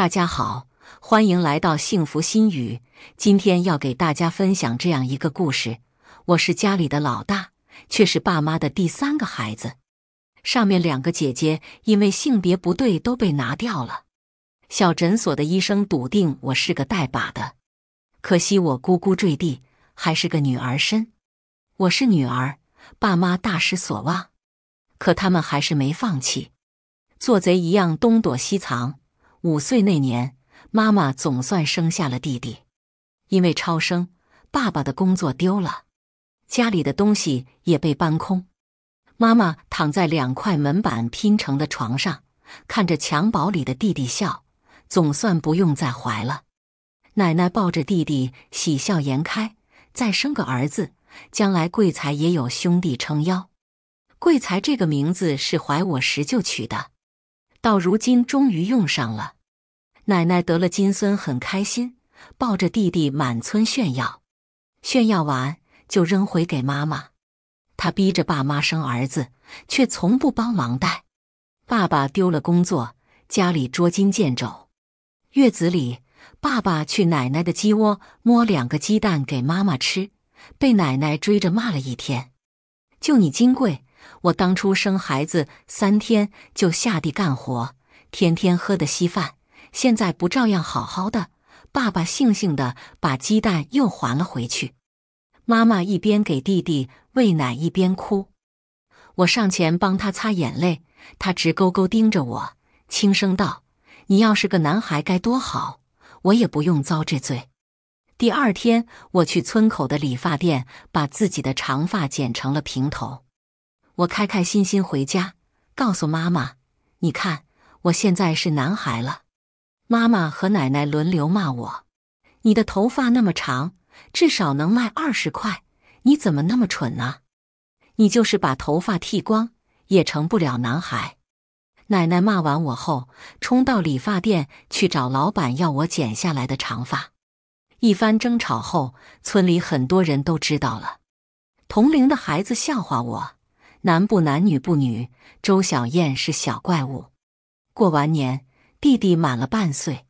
大家好，欢迎来到幸福心语。今天要给大家分享这样一个故事：我是家里的老大，却是爸妈的第三个孩子。上面两个姐姐因为性别不对都被拿掉了。小诊所的医生笃定我是个带把的，可惜我咕咕坠地还是个女儿身。我是女儿，爸妈大失所望，可他们还是没放弃，做贼一样东躲西藏。五岁那年，妈妈总算生下了弟弟。因为超生，爸爸的工作丢了，家里的东西也被搬空。妈妈躺在两块门板拼成的床上，看着襁褓里的弟弟笑，总算不用再怀了。奶奶抱着弟弟，喜笑颜开。再生个儿子，将来贵才也有兄弟撑腰。贵才这个名字是怀我时就取的。到如今，终于用上了。奶奶得了金孙，很开心，抱着弟弟满村炫耀。炫耀完，就扔回给妈妈。他逼着爸妈生儿子，却从不帮忙带。爸爸丢了工作，家里捉襟见肘。月子里，爸爸去奶奶的鸡窝摸两个鸡蛋给妈妈吃，被奶奶追着骂了一天。就你金贵。我当初生孩子三天就下地干活，天天喝的稀饭，现在不照样好好的？爸爸悻悻的把鸡蛋又还了回去。妈妈一边给弟弟喂奶，一边哭。我上前帮他擦眼泪，他直勾勾盯着我，轻声道：“你要是个男孩该多好，我也不用遭这罪。”第二天，我去村口的理发店，把自己的长发剪成了平头。我开开心心回家，告诉妈妈：“你看，我现在是男孩了。”妈妈和奶奶轮流骂我：“你的头发那么长，至少能卖二十块，你怎么那么蠢呢？你就是把头发剃光，也成不了男孩。”奶奶骂完我后，冲到理发店去找老板要我剪下来的长发。一番争吵后，村里很多人都知道了，同龄的孩子笑话我。男不男女不女，周小燕是小怪物。过完年，弟弟满了半岁，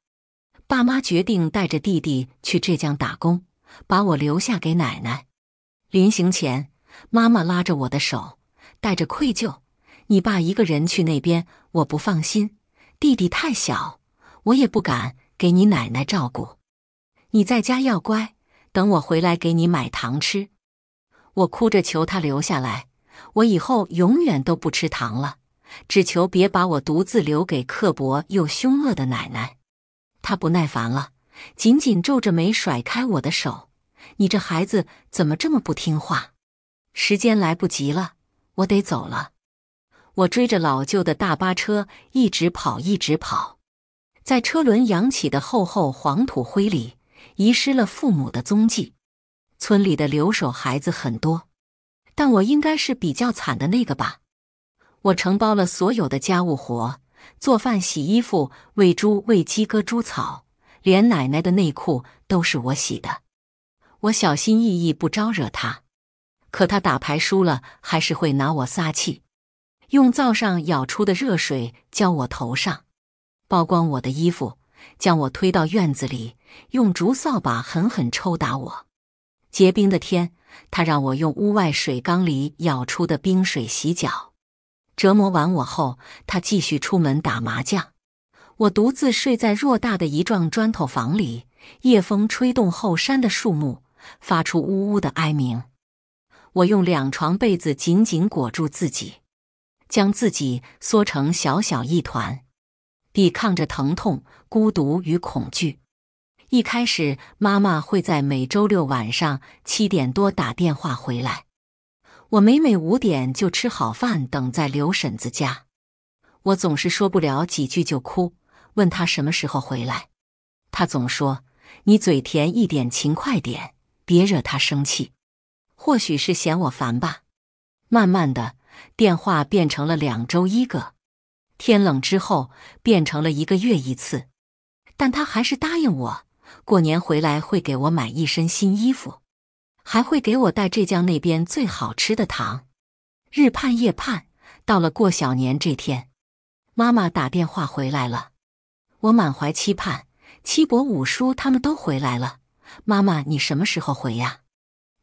爸妈决定带着弟弟去浙江打工，把我留下给奶奶。临行前，妈妈拉着我的手，带着愧疚：“你爸一个人去那边，我不放心。弟弟太小，我也不敢给你奶奶照顾。你在家要乖，等我回来给你买糖吃。”我哭着求他留下来。我以后永远都不吃糖了，只求别把我独自留给刻薄又凶恶的奶奶。他不耐烦了，紧紧皱着眉，甩开我的手。你这孩子怎么这么不听话？时间来不及了，我得走了。我追着老旧的大巴车一直跑，一直跑，在车轮扬起的厚厚黄土灰里，遗失了父母的踪迹。村里的留守孩子很多。但我应该是比较惨的那个吧。我承包了所有的家务活，做饭、洗衣服、喂猪、喂鸡、割猪草，连奶奶的内裤都是我洗的。我小心翼翼，不招惹他。可他打牌输了，还是会拿我撒气，用灶上舀出的热水浇我头上，曝光我的衣服，将我推到院子里，用竹扫把狠狠抽打我。结冰的天。他让我用屋外水缸里舀出的冰水洗脚，折磨完我后，他继续出门打麻将。我独自睡在偌大的一幢砖头房里，夜风吹动后山的树木，发出呜呜的哀鸣。我用两床被子紧紧裹住自己，将自己缩成小小一团，抵抗着疼痛、孤独与恐惧。一开始，妈妈会在每周六晚上七点多打电话回来。我每每五点就吃好饭，等在刘婶子家。我总是说不了几句就哭，问他什么时候回来。他总说：“你嘴甜一点，勤快点，别惹他生气。”或许是嫌我烦吧。慢慢的，电话变成了两周一个。天冷之后，变成了一个月一次。但他还是答应我。过年回来会给我买一身新衣服，还会给我带浙江那边最好吃的糖。日盼夜盼，到了过小年这天，妈妈打电话回来了，我满怀期盼。七伯五叔他们都回来了，妈妈你什么时候回呀？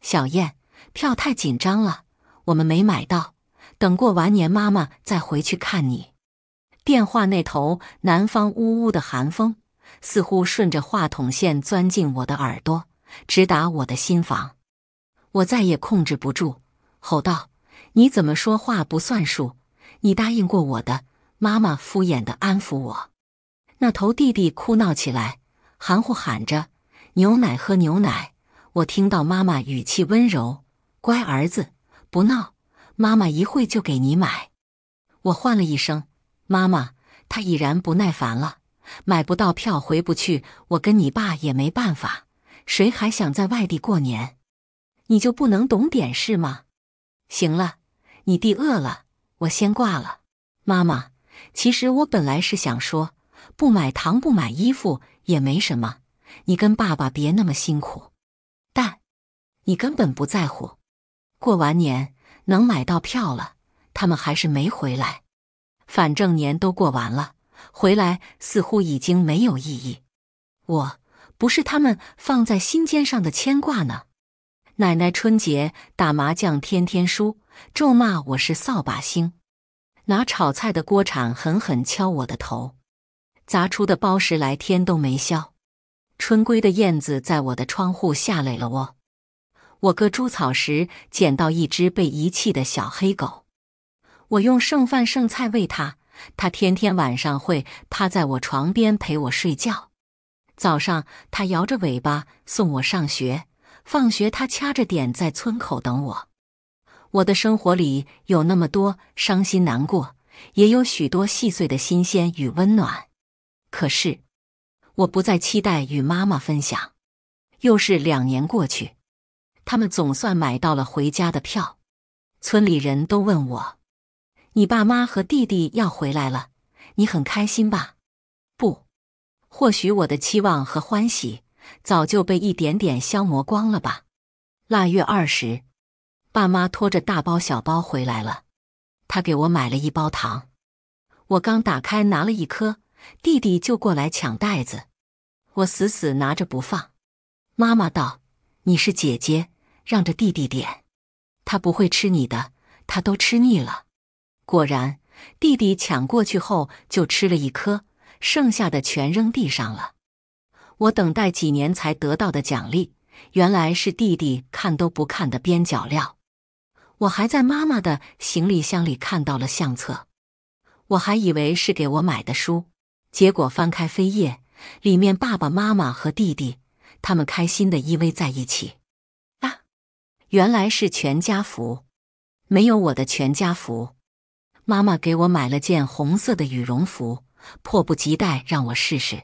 小燕，票太紧张了，我们没买到，等过完年妈妈再回去看你。电话那头，南方呜呜的寒风。似乎顺着话筒线钻进我的耳朵，直达我的心房。我再也控制不住，吼道：“你怎么说话不算数？你答应过我的！”妈妈敷衍的安抚我。那头弟弟哭闹起来，含糊喊着：“牛奶，喝牛奶！”我听到妈妈语气温柔：“乖儿子，不闹，妈妈一会就给你买。”我唤了一声“妈妈”，她已然不耐烦了。买不到票回不去，我跟你爸也没办法。谁还想在外地过年？你就不能懂点事吗？行了，你弟饿了，我先挂了。妈妈，其实我本来是想说，不买糖不买衣服也没什么，你跟爸爸别那么辛苦。但你根本不在乎。过完年能买到票了，他们还是没回来。反正年都过完了。回来似乎已经没有意义，我不是他们放在心尖上的牵挂呢。奶奶春节打麻将天天输，咒骂我是扫把星，拿炒菜的锅铲狠狠敲我的头，砸出的包十来天都没消。春归的燕子在我的窗户下垒了窝。我割猪草时捡到一只被遗弃的小黑狗，我用剩饭剩菜喂它。他天天晚上会趴在我床边陪我睡觉，早上他摇着尾巴送我上学，放学他掐着点在村口等我。我的生活里有那么多伤心难过，也有许多细碎的新鲜与温暖。可是，我不再期待与妈妈分享。又是两年过去，他们总算买到了回家的票。村里人都问我。你爸妈和弟弟要回来了，你很开心吧？不，或许我的期望和欢喜早就被一点点消磨光了吧。腊月二十，爸妈拖着大包小包回来了，他给我买了一包糖，我刚打开拿了一颗，弟弟就过来抢袋子，我死死拿着不放。妈妈道：“你是姐姐，让着弟弟点，他不会吃你的，他都吃腻了。”果然，弟弟抢过去后就吃了一颗，剩下的全扔地上了。我等待几年才得到的奖励，原来是弟弟看都不看的边角料。我还在妈妈的行李箱里看到了相册，我还以为是给我买的书，结果翻开扉页，里面爸爸妈妈和弟弟他们开心的依偎在一起。啊，原来是全家福，没有我的全家福。妈妈给我买了件红色的羽绒服，迫不及待让我试试。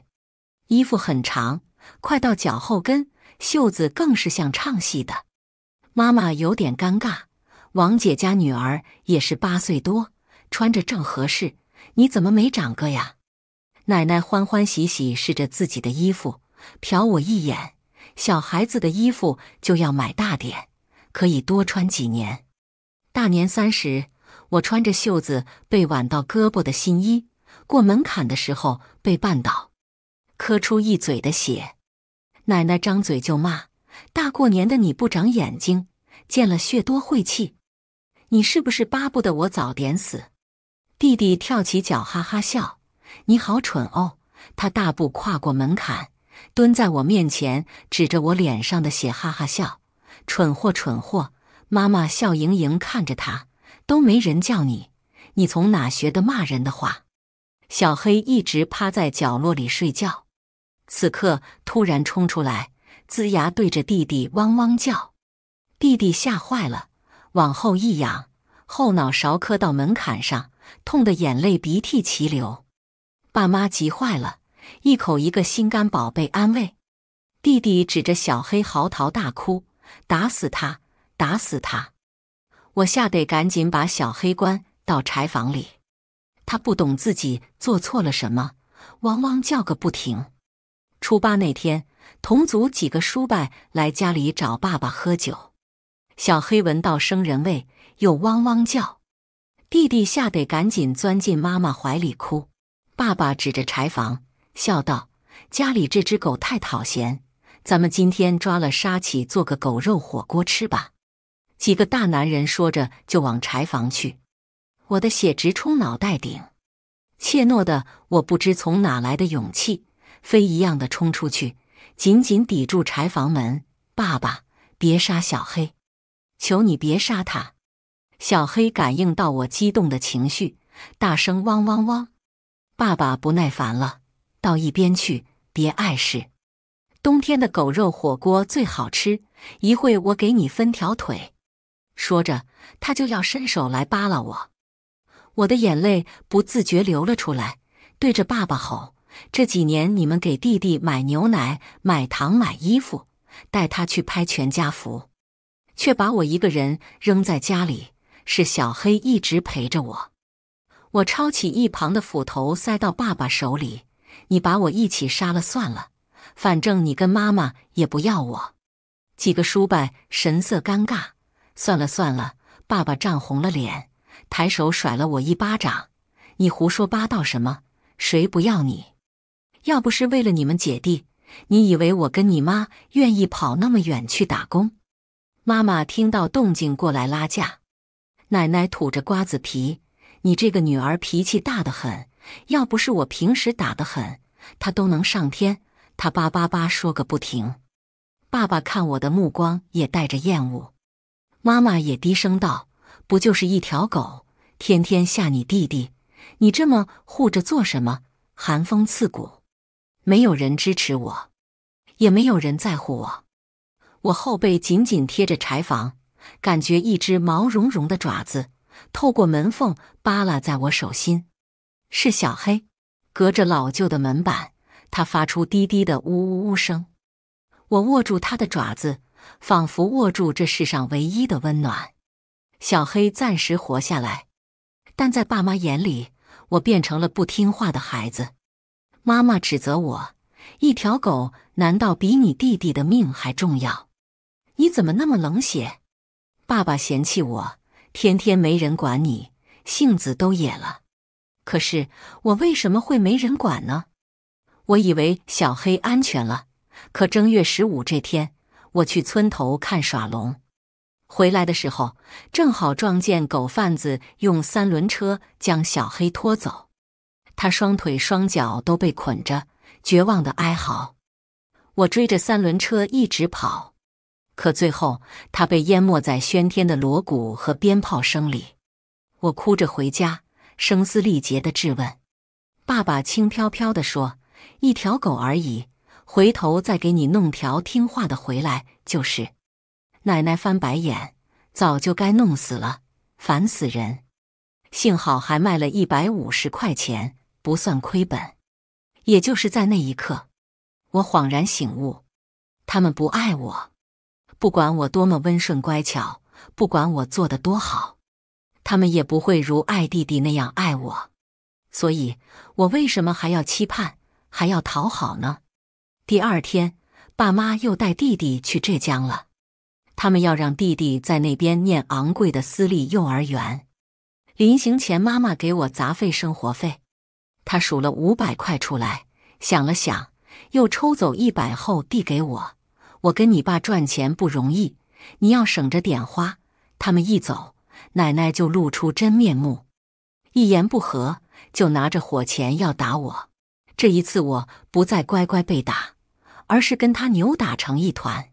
衣服很长，快到脚后跟，袖子更是像唱戏的。妈妈有点尴尬。王姐家女儿也是八岁多，穿着正合适。你怎么没长个呀？奶奶欢欢喜喜试着自己的衣服，瞟我一眼。小孩子的衣服就要买大点，可以多穿几年。大年三十。我穿着袖子被挽到胳膊的新衣，过门槛的时候被绊倒，磕出一嘴的血。奶奶张嘴就骂：“大过年的你不长眼睛，见了血多晦气！你是不是巴不得我早点死？”弟弟跳起脚哈哈笑：“你好蠢哦！”他大步跨过门槛，蹲在我面前，指着我脸上的血哈哈笑：“蠢货，蠢货！”妈妈笑盈盈看着他。都没人叫你，你从哪学的骂人的话？小黑一直趴在角落里睡觉，此刻突然冲出来，龇牙对着弟弟汪汪叫，弟弟吓坏了，往后一仰，后脑勺磕到门槛上，痛得眼泪鼻涕齐流。爸妈急坏了，一口一个心肝宝贝安慰弟弟，指着小黑嚎啕大哭，打死他，打死他。我吓得赶紧把小黑关到柴房里，他不懂自己做错了什么，汪汪叫个不停。初八那天，同族几个叔伯来家里找爸爸喝酒，小黑闻到生人味，又汪汪叫。弟弟吓得赶紧钻进妈妈怀里哭。爸爸指着柴房笑道：“家里这只狗太讨嫌，咱们今天抓了杀起，做个狗肉火锅吃吧。”几个大男人说着就往柴房去，我的血直冲脑袋顶。怯懦的我不知从哪来的勇气，飞一样的冲出去，紧紧抵住柴房门。爸爸，别杀小黑，求你别杀他！小黑感应到我激动的情绪，大声汪汪汪。爸爸不耐烦了，到一边去，别碍事。冬天的狗肉火锅最好吃，一会我给你分条腿。说着，他就要伸手来扒拉我，我的眼泪不自觉流了出来，对着爸爸吼：“这几年你们给弟弟买牛奶、买糖、买衣服，带他去拍全家福，却把我一个人扔在家里，是小黑一直陪着我。”我抄起一旁的斧头塞到爸爸手里：“你把我一起杀了算了，反正你跟妈妈也不要我。”几个叔伯神色尴尬。算了算了，爸爸涨红了脸，抬手甩了我一巴掌。你胡说八道什么？谁不要你？要不是为了你们姐弟，你以为我跟你妈愿意跑那么远去打工？妈妈听到动静过来拉架。奶奶吐着瓜子皮，你这个女儿脾气大得很，要不是我平时打得很，她都能上天。她叭叭叭说个不停。爸爸看我的目光也带着厌恶。妈妈也低声道：“不就是一条狗，天天吓你弟弟，你这么护着做什么？”寒风刺骨，没有人支持我，也没有人在乎我。我后背紧紧贴着柴房，感觉一只毛茸茸的爪子透过门缝扒拉在我手心，是小黑。隔着老旧的门板，它发出低低的呜呜呜声。我握住它的爪子。仿佛握住这世上唯一的温暖，小黑暂时活下来，但在爸妈眼里，我变成了不听话的孩子。妈妈指责我：“一条狗难道比你弟弟的命还重要？你怎么那么冷血？”爸爸嫌弃我：“天天没人管你，性子都野了。”可是我为什么会没人管呢？我以为小黑安全了，可正月十五这天。我去村头看耍龙，回来的时候正好撞见狗贩子用三轮车将小黑拖走，他双腿双脚都被捆着，绝望的哀嚎。我追着三轮车一直跑，可最后他被淹没在喧天的锣鼓和鞭炮声里。我哭着回家，声嘶力竭的质问爸爸，轻飘飘的说：“一条狗而已。”回头再给你弄条听话的回来就是。奶奶翻白眼，早就该弄死了，烦死人！幸好还卖了一百五十块钱，不算亏本。也就是在那一刻，我恍然醒悟：他们不爱我，不管我多么温顺乖巧，不管我做的多好，他们也不会如爱弟弟那样爱我。所以，我为什么还要期盼，还要讨好呢？第二天，爸妈又带弟弟去浙江了。他们要让弟弟在那边念昂贵的私立幼儿园。临行前，妈妈给我杂费生活费，她数了五百块出来，想了想，又抽走一百后递给我。我跟你爸赚钱不容易，你要省着点花。他们一走，奶奶就露出真面目，一言不合就拿着火钳要打我。这一次，我不再乖乖被打。而是跟他扭打成一团，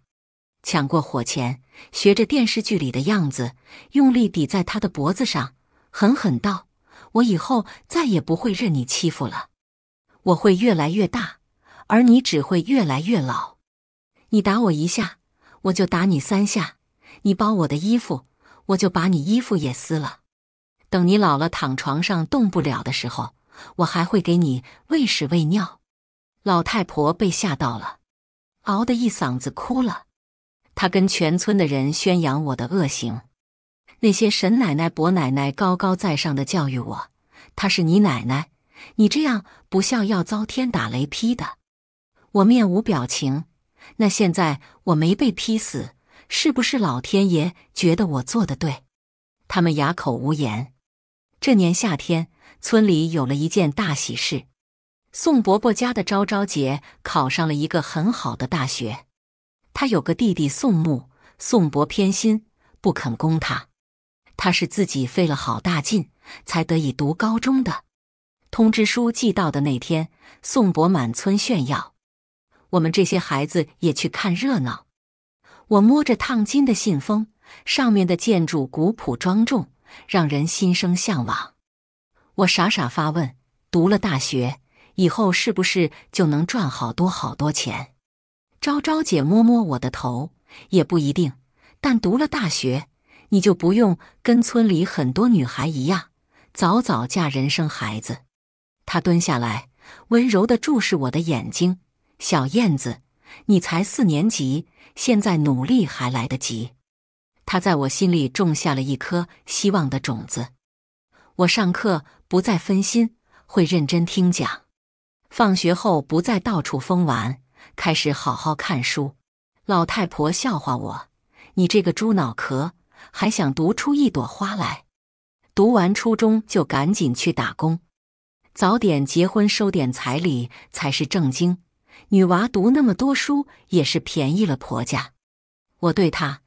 抢过火钳，学着电视剧里的样子，用力抵在他的脖子上，狠狠道：“我以后再也不会任你欺负了，我会越来越大，而你只会越来越老。你打我一下，我就打你三下；你剥我的衣服，我就把你衣服也撕了。等你老了躺床上动不了的时候，我还会给你喂屎喂尿。”老太婆被吓到了。嗷的一嗓子哭了，他跟全村的人宣扬我的恶行。那些沈奶奶、伯奶奶高高在上的教育我：“她是你奶奶，你这样不孝要遭天打雷劈的。”我面无表情。那现在我没被劈死，是不是老天爷觉得我做的对？他们哑口无言。这年夏天，村里有了一件大喜事。宋伯伯家的昭昭姐考上了一个很好的大学，她有个弟弟宋牧，宋伯偏心，不肯供他。他是自己费了好大劲，才得以读高中的。通知书寄到的那天，宋伯满村炫耀。我们这些孩子也去看热闹。我摸着烫金的信封，上面的建筑古朴庄重，让人心生向往。我傻傻发问：读了大学？以后是不是就能赚好多好多钱？昭昭姐摸摸我的头，也不一定。但读了大学，你就不用跟村里很多女孩一样，早早嫁人生孩子。她蹲下来，温柔地注视我的眼睛。小燕子，你才四年级，现在努力还来得及。她在我心里种下了一颗希望的种子。我上课不再分心，会认真听讲。放学后不再到处疯玩，开始好好看书。老太婆笑话我：“你这个猪脑壳，还想读出一朵花来？”读完初中就赶紧去打工，早点结婚收点彩礼才是正经。女娃读那么多书也是便宜了婆家。我对她：“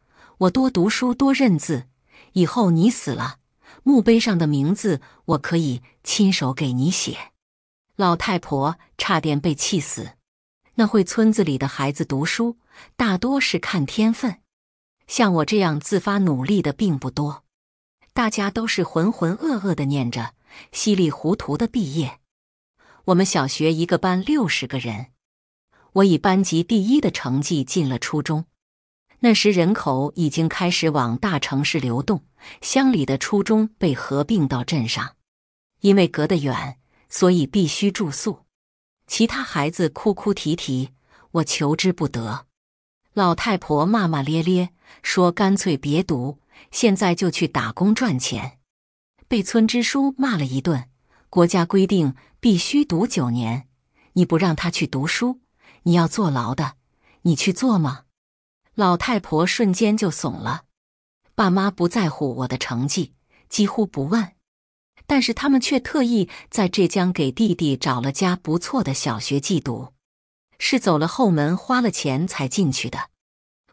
我多读书多认字，以后你死了，墓碑上的名字我可以亲手给你写。”老太婆差点被气死。那会，村子里的孩子读书大多是看天分，像我这样自发努力的并不多，大家都是浑浑噩噩的念着，稀里糊涂的毕业。我们小学一个班六十个人，我以班级第一的成绩进了初中。那时人口已经开始往大城市流动，乡里的初中被合并到镇上，因为隔得远。所以必须住宿，其他孩子哭哭啼啼，我求之不得。老太婆骂骂咧咧，说干脆别读，现在就去打工赚钱。被村支书骂了一顿，国家规定必须读九年，你不让他去读书，你要坐牢的，你去做吗？老太婆瞬间就怂了。爸妈不在乎我的成绩，几乎不问。但是他们却特意在浙江给弟弟找了家不错的小学寄读，是走了后门花了钱才进去的。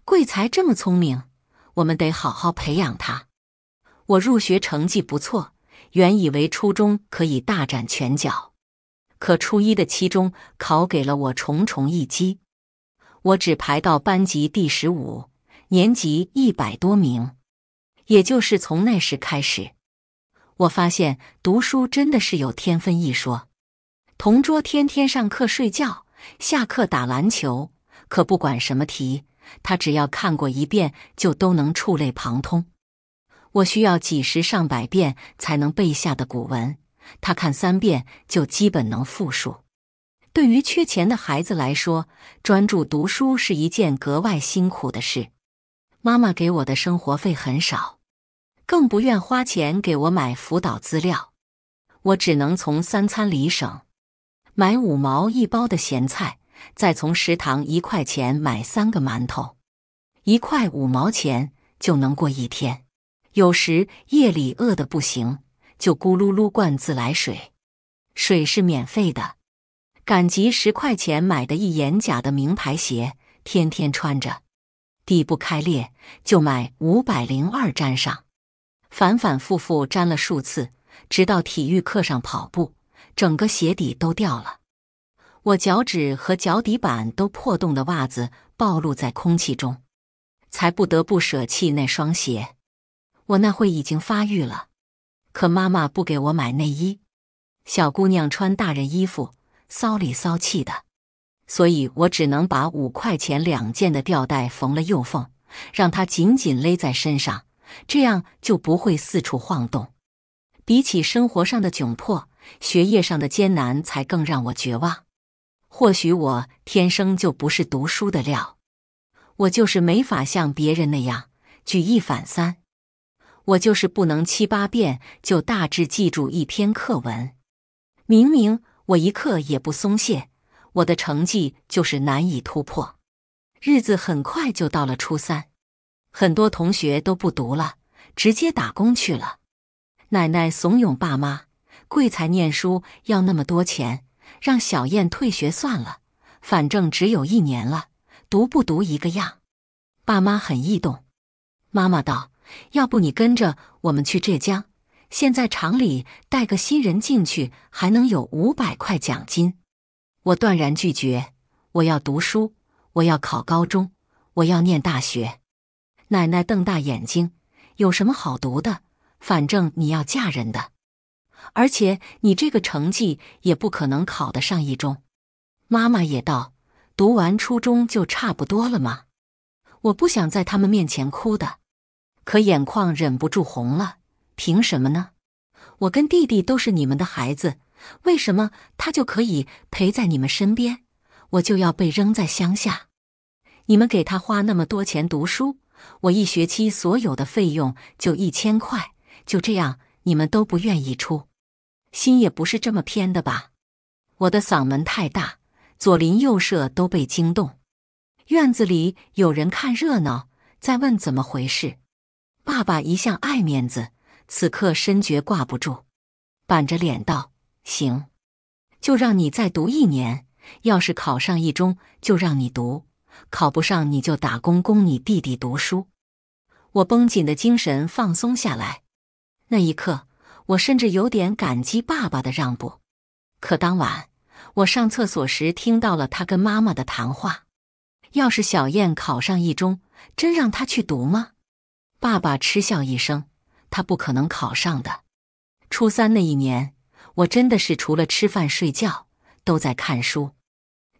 贵才这么聪明，我们得好好培养他。我入学成绩不错，原以为初中可以大展拳脚，可初一的期中考给了我重重一击，我只排到班级第十五，年级一百多名。也就是从那时开始。我发现读书真的是有天分一说。同桌天天上课睡觉，下课打篮球，可不管什么题，他只要看过一遍就都能触类旁通。我需要几十上百遍才能背下的古文，他看三遍就基本能复述。对于缺钱的孩子来说，专注读书是一件格外辛苦的事。妈妈给我的生活费很少。更不愿花钱给我买辅导资料，我只能从三餐里省，买五毛一包的咸菜，再从食堂一块钱买三个馒头，一块五毛钱就能过一天。有时夜里饿的不行，就咕噜噜灌自来水，水是免费的。赶集十块钱买的一眼假的名牌鞋，天天穿着，地不开裂就买五百零二粘上。反反复复粘了数次，直到体育课上跑步，整个鞋底都掉了。我脚趾和脚底板都破洞的袜子暴露在空气中，才不得不舍弃那双鞋。我那会已经发育了，可妈妈不给我买内衣，小姑娘穿大人衣服骚里骚气的，所以我只能把五块钱两件的吊带缝了又缝，让它紧紧勒在身上。这样就不会四处晃动。比起生活上的窘迫，学业上的艰难才更让我绝望。或许我天生就不是读书的料，我就是没法像别人那样举一反三。我就是不能七八遍就大致记住一篇课文。明明我一刻也不松懈，我的成绩就是难以突破。日子很快就到了初三。很多同学都不读了，直接打工去了。奶奶怂恿爸妈：“贵才念书要那么多钱，让小燕退学算了，反正只有一年了，读不读一个样。”爸妈很异动。妈妈道：“要不你跟着我们去浙江？现在厂里带个新人进去还能有五百块奖金。”我断然拒绝：“我要读书，我要考高中，我要念大学。”奶奶瞪大眼睛：“有什么好读的？反正你要嫁人的，而且你这个成绩也不可能考得上一中。”妈妈也道：“读完初中就差不多了吗？”我不想在他们面前哭的，可眼眶忍不住红了。凭什么呢？我跟弟弟都是你们的孩子，为什么他就可以陪在你们身边，我就要被扔在乡下？你们给他花那么多钱读书。我一学期所有的费用就一千块，就这样你们都不愿意出，心也不是这么偏的吧？我的嗓门太大，左邻右舍都被惊动，院子里有人看热闹，在问怎么回事。爸爸一向爱面子，此刻深觉挂不住，板着脸道：“行，就让你再读一年，要是考上一中，就让你读。”考不上你就打工供你弟弟读书。我绷紧的精神放松下来，那一刻我甚至有点感激爸爸的让步。可当晚我上厕所时听到了他跟妈妈的谈话：要是小燕考上一中，真让她去读吗？爸爸嗤笑一声：“他不可能考上的。”初三那一年，我真的是除了吃饭睡觉都在看书。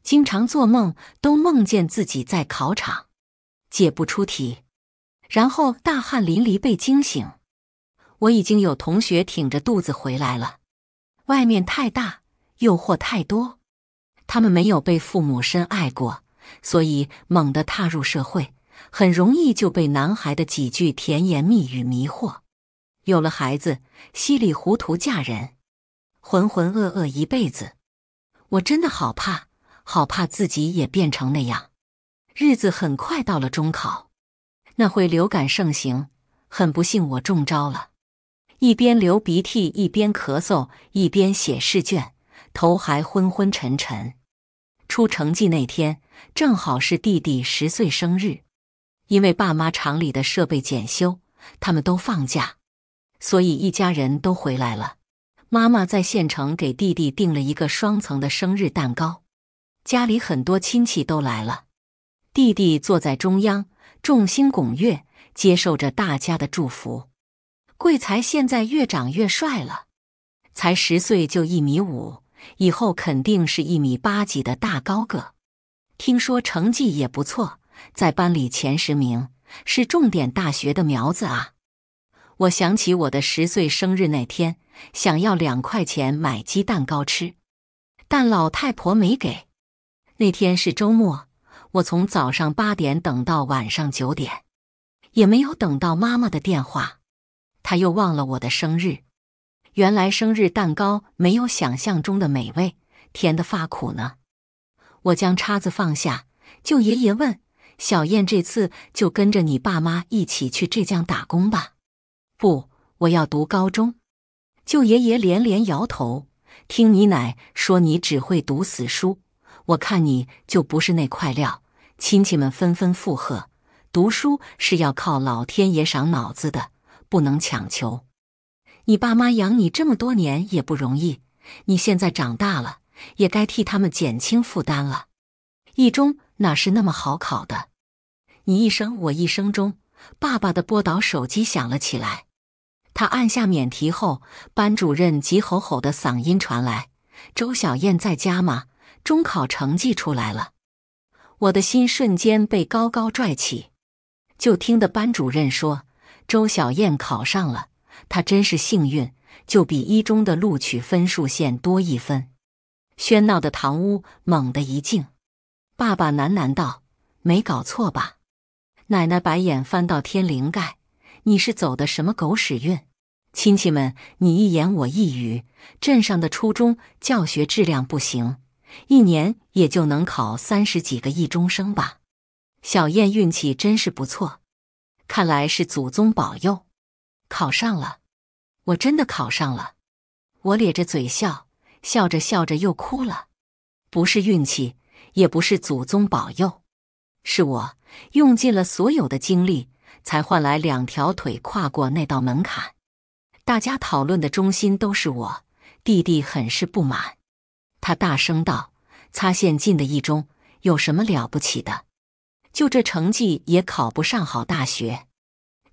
经常做梦，都梦见自己在考场，解不出题，然后大汗淋漓被惊醒。我已经有同学挺着肚子回来了，外面太大，诱惑太多。他们没有被父母深爱过，所以猛地踏入社会，很容易就被男孩的几句甜言蜜语迷惑，有了孩子，稀里糊涂嫁人，浑浑噩噩一辈子。我真的好怕。好怕自己也变成那样。日子很快到了中考，那会流感盛行，很不幸我中招了，一边流鼻涕，一边咳嗽，一边写试卷，头还昏昏沉沉。出成绩那天正好是弟弟十岁生日，因为爸妈厂里的设备检修，他们都放假，所以一家人都回来了。妈妈在县城给弟弟订了一个双层的生日蛋糕。家里很多亲戚都来了，弟弟坐在中央，众星拱月，接受着大家的祝福。贵才现在越长越帅了，才十岁就一米五，以后肯定是一米八几的大高个。听说成绩也不错，在班里前十名，是重点大学的苗子啊。我想起我的十岁生日那天，想要两块钱买鸡蛋糕吃，但老太婆没给。那天是周末，我从早上八点等到晚上九点，也没有等到妈妈的电话。她又忘了我的生日。原来生日蛋糕没有想象中的美味，甜的发苦呢。我将叉子放下，舅爷爷问：“小燕，这次就跟着你爸妈一起去浙江打工吧？”“不，我要读高中。”舅爷爷连连摇头。听你奶说，你只会读死书。我看你就不是那块料。亲戚们纷纷附和：“读书是要靠老天爷赏脑子的，不能强求。”你爸妈养你这么多年也不容易，你现在长大了，也该替他们减轻负担了。一中哪是那么好考的？你一声，我一声中，爸爸的拨导手机响了起来。他按下免提后，班主任急吼吼的嗓音传来：“周小燕在家吗？”中考成绩出来了，我的心瞬间被高高拽起。就听的班主任说：“周小燕考上了，她真是幸运，就比一中的录取分数线多一分。”喧闹的堂屋猛地一静，爸爸喃喃道：“没搞错吧？”奶奶白眼翻到天灵盖：“你是走的什么狗屎运？”亲戚们你一言我一语：“镇上的初中教学质量不行。”一年也就能考三十几个一中生吧。小燕运气真是不错，看来是祖宗保佑，考上了。我真的考上了。我咧着嘴笑，笑着笑着又哭了。不是运气，也不是祖宗保佑，是我用尽了所有的精力，才换来两条腿跨过那道门槛。大家讨论的中心都是我，弟弟很是不满。他大声道：“擦线进的一中有什么了不起的？就这成绩也考不上好大学。”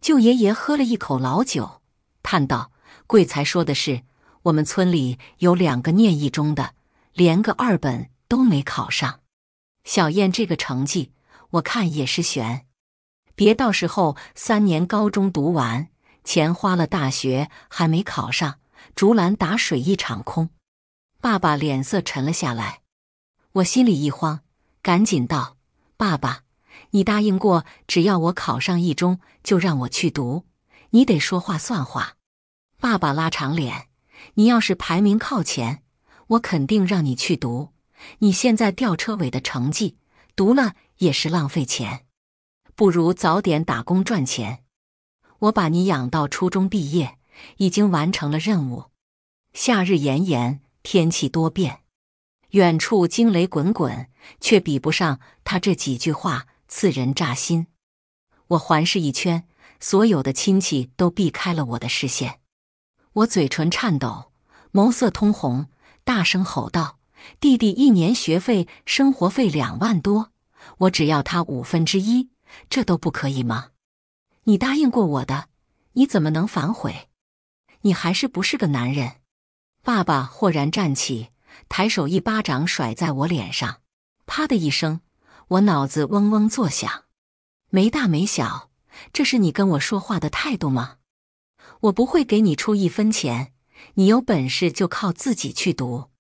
舅爷爷喝了一口老酒，叹道：“贵才说的是，我们村里有两个念一中的，连个二本都没考上。小燕这个成绩，我看也是悬。别到时候三年高中读完，钱花了，大学还没考上，竹篮打水一场空。”爸爸脸色沉了下来，我心里一慌，赶紧道：“爸爸，你答应过，只要我考上一中，就让我去读，你得说话算话。”爸爸拉长脸：“你要是排名靠前，我肯定让你去读。你现在吊车尾的成绩，读了也是浪费钱，不如早点打工赚钱。我把你养到初中毕业，已经完成了任务。夏日炎炎。”天气多变，远处惊雷滚滚，却比不上他这几句话刺人扎心。我环视一圈，所有的亲戚都避开了我的视线。我嘴唇颤抖，眸色通红，大声吼道：“弟弟一年学费、生活费两万多，我只要他五分之一，这都不可以吗？你答应过我的，你怎么能反悔？你还是不是个男人？”爸爸霍然站起，抬手一巴掌甩在我脸上，“啪”的一声，我脑子嗡嗡作响。没大没小，这是你跟我说话的态度吗？我不会给你出一分钱，你有本事就靠自己去读。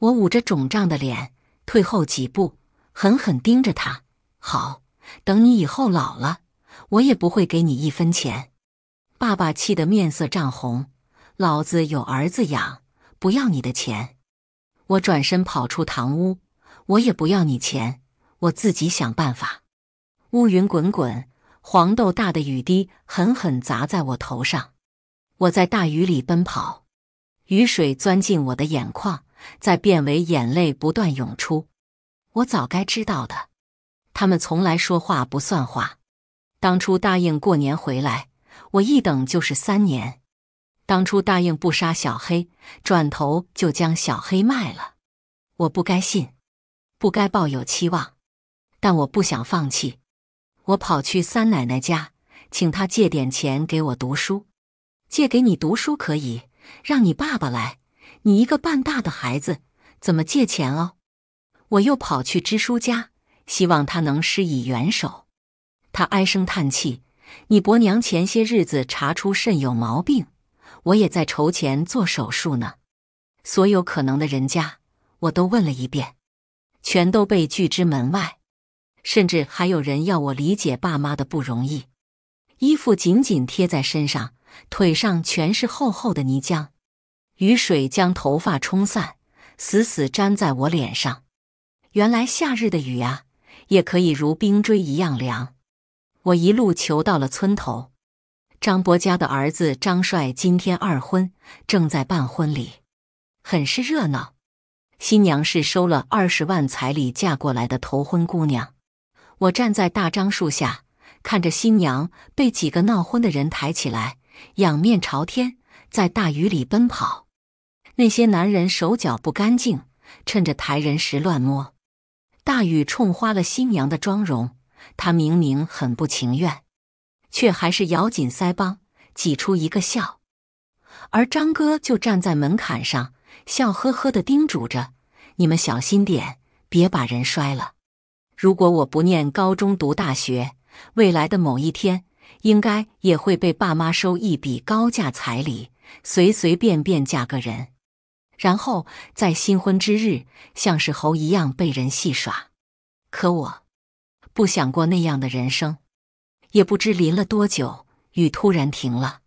我捂着肿胀的脸，退后几步，狠狠盯着他。好，等你以后老了，我也不会给你一分钱。爸爸气得面色涨红，老子有儿子养。不要你的钱！我转身跑出堂屋，我也不要你钱，我自己想办法。乌云滚滚，黄豆大的雨滴狠狠砸在我头上，我在大雨里奔跑，雨水钻进我的眼眶，再变为眼泪不断涌出。我早该知道的，他们从来说话不算话，当初答应过年回来，我一等就是三年。当初答应不杀小黑，转头就将小黑卖了。我不该信，不该抱有期望，但我不想放弃。我跑去三奶奶家，请她借点钱给我读书。借给你读书可以，让你爸爸来。你一个半大的孩子，怎么借钱哦？我又跑去支书家，希望他能施以援手。他唉声叹气：“你伯娘前些日子查出肾有毛病。”我也在筹钱做手术呢，所有可能的人家我都问了一遍，全都被拒之门外，甚至还有人要我理解爸妈的不容易。衣服紧紧贴在身上，腿上全是厚厚的泥浆，雨水将头发冲散，死死粘在我脸上。原来夏日的雨啊，也可以如冰锥一样凉。我一路求到了村头。张伯家的儿子张帅今天二婚，正在办婚礼，很是热闹。新娘是收了二十万彩礼嫁过来的头婚姑娘。我站在大樟树下，看着新娘被几个闹婚的人抬起来，仰面朝天，在大雨里奔跑。那些男人手脚不干净，趁着抬人时乱摸。大雨冲花了新娘的妆容，她明明很不情愿。却还是咬紧腮帮，挤出一个笑。而张哥就站在门槛上，笑呵呵的叮嘱着：“你们小心点，别把人摔了。”如果我不念高中读大学，未来的某一天，应该也会被爸妈收一笔高价彩礼，随随便便嫁个人，然后在新婚之日，像是猴一样被人戏耍。可我，不想过那样的人生。也不知淋了多久，雨突然停了。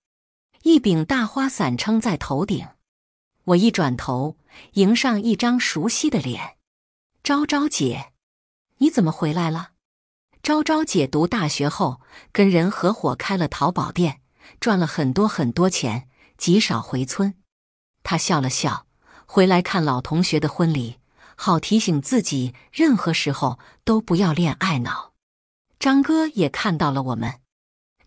一柄大花伞撑在头顶，我一转头，迎上一张熟悉的脸。昭昭姐，你怎么回来了？昭昭姐读大学后，跟人合伙开了淘宝店，赚了很多很多钱，极少回村。她笑了笑，回来看老同学的婚礼，好提醒自己，任何时候都不要恋爱脑。张哥也看到了我们，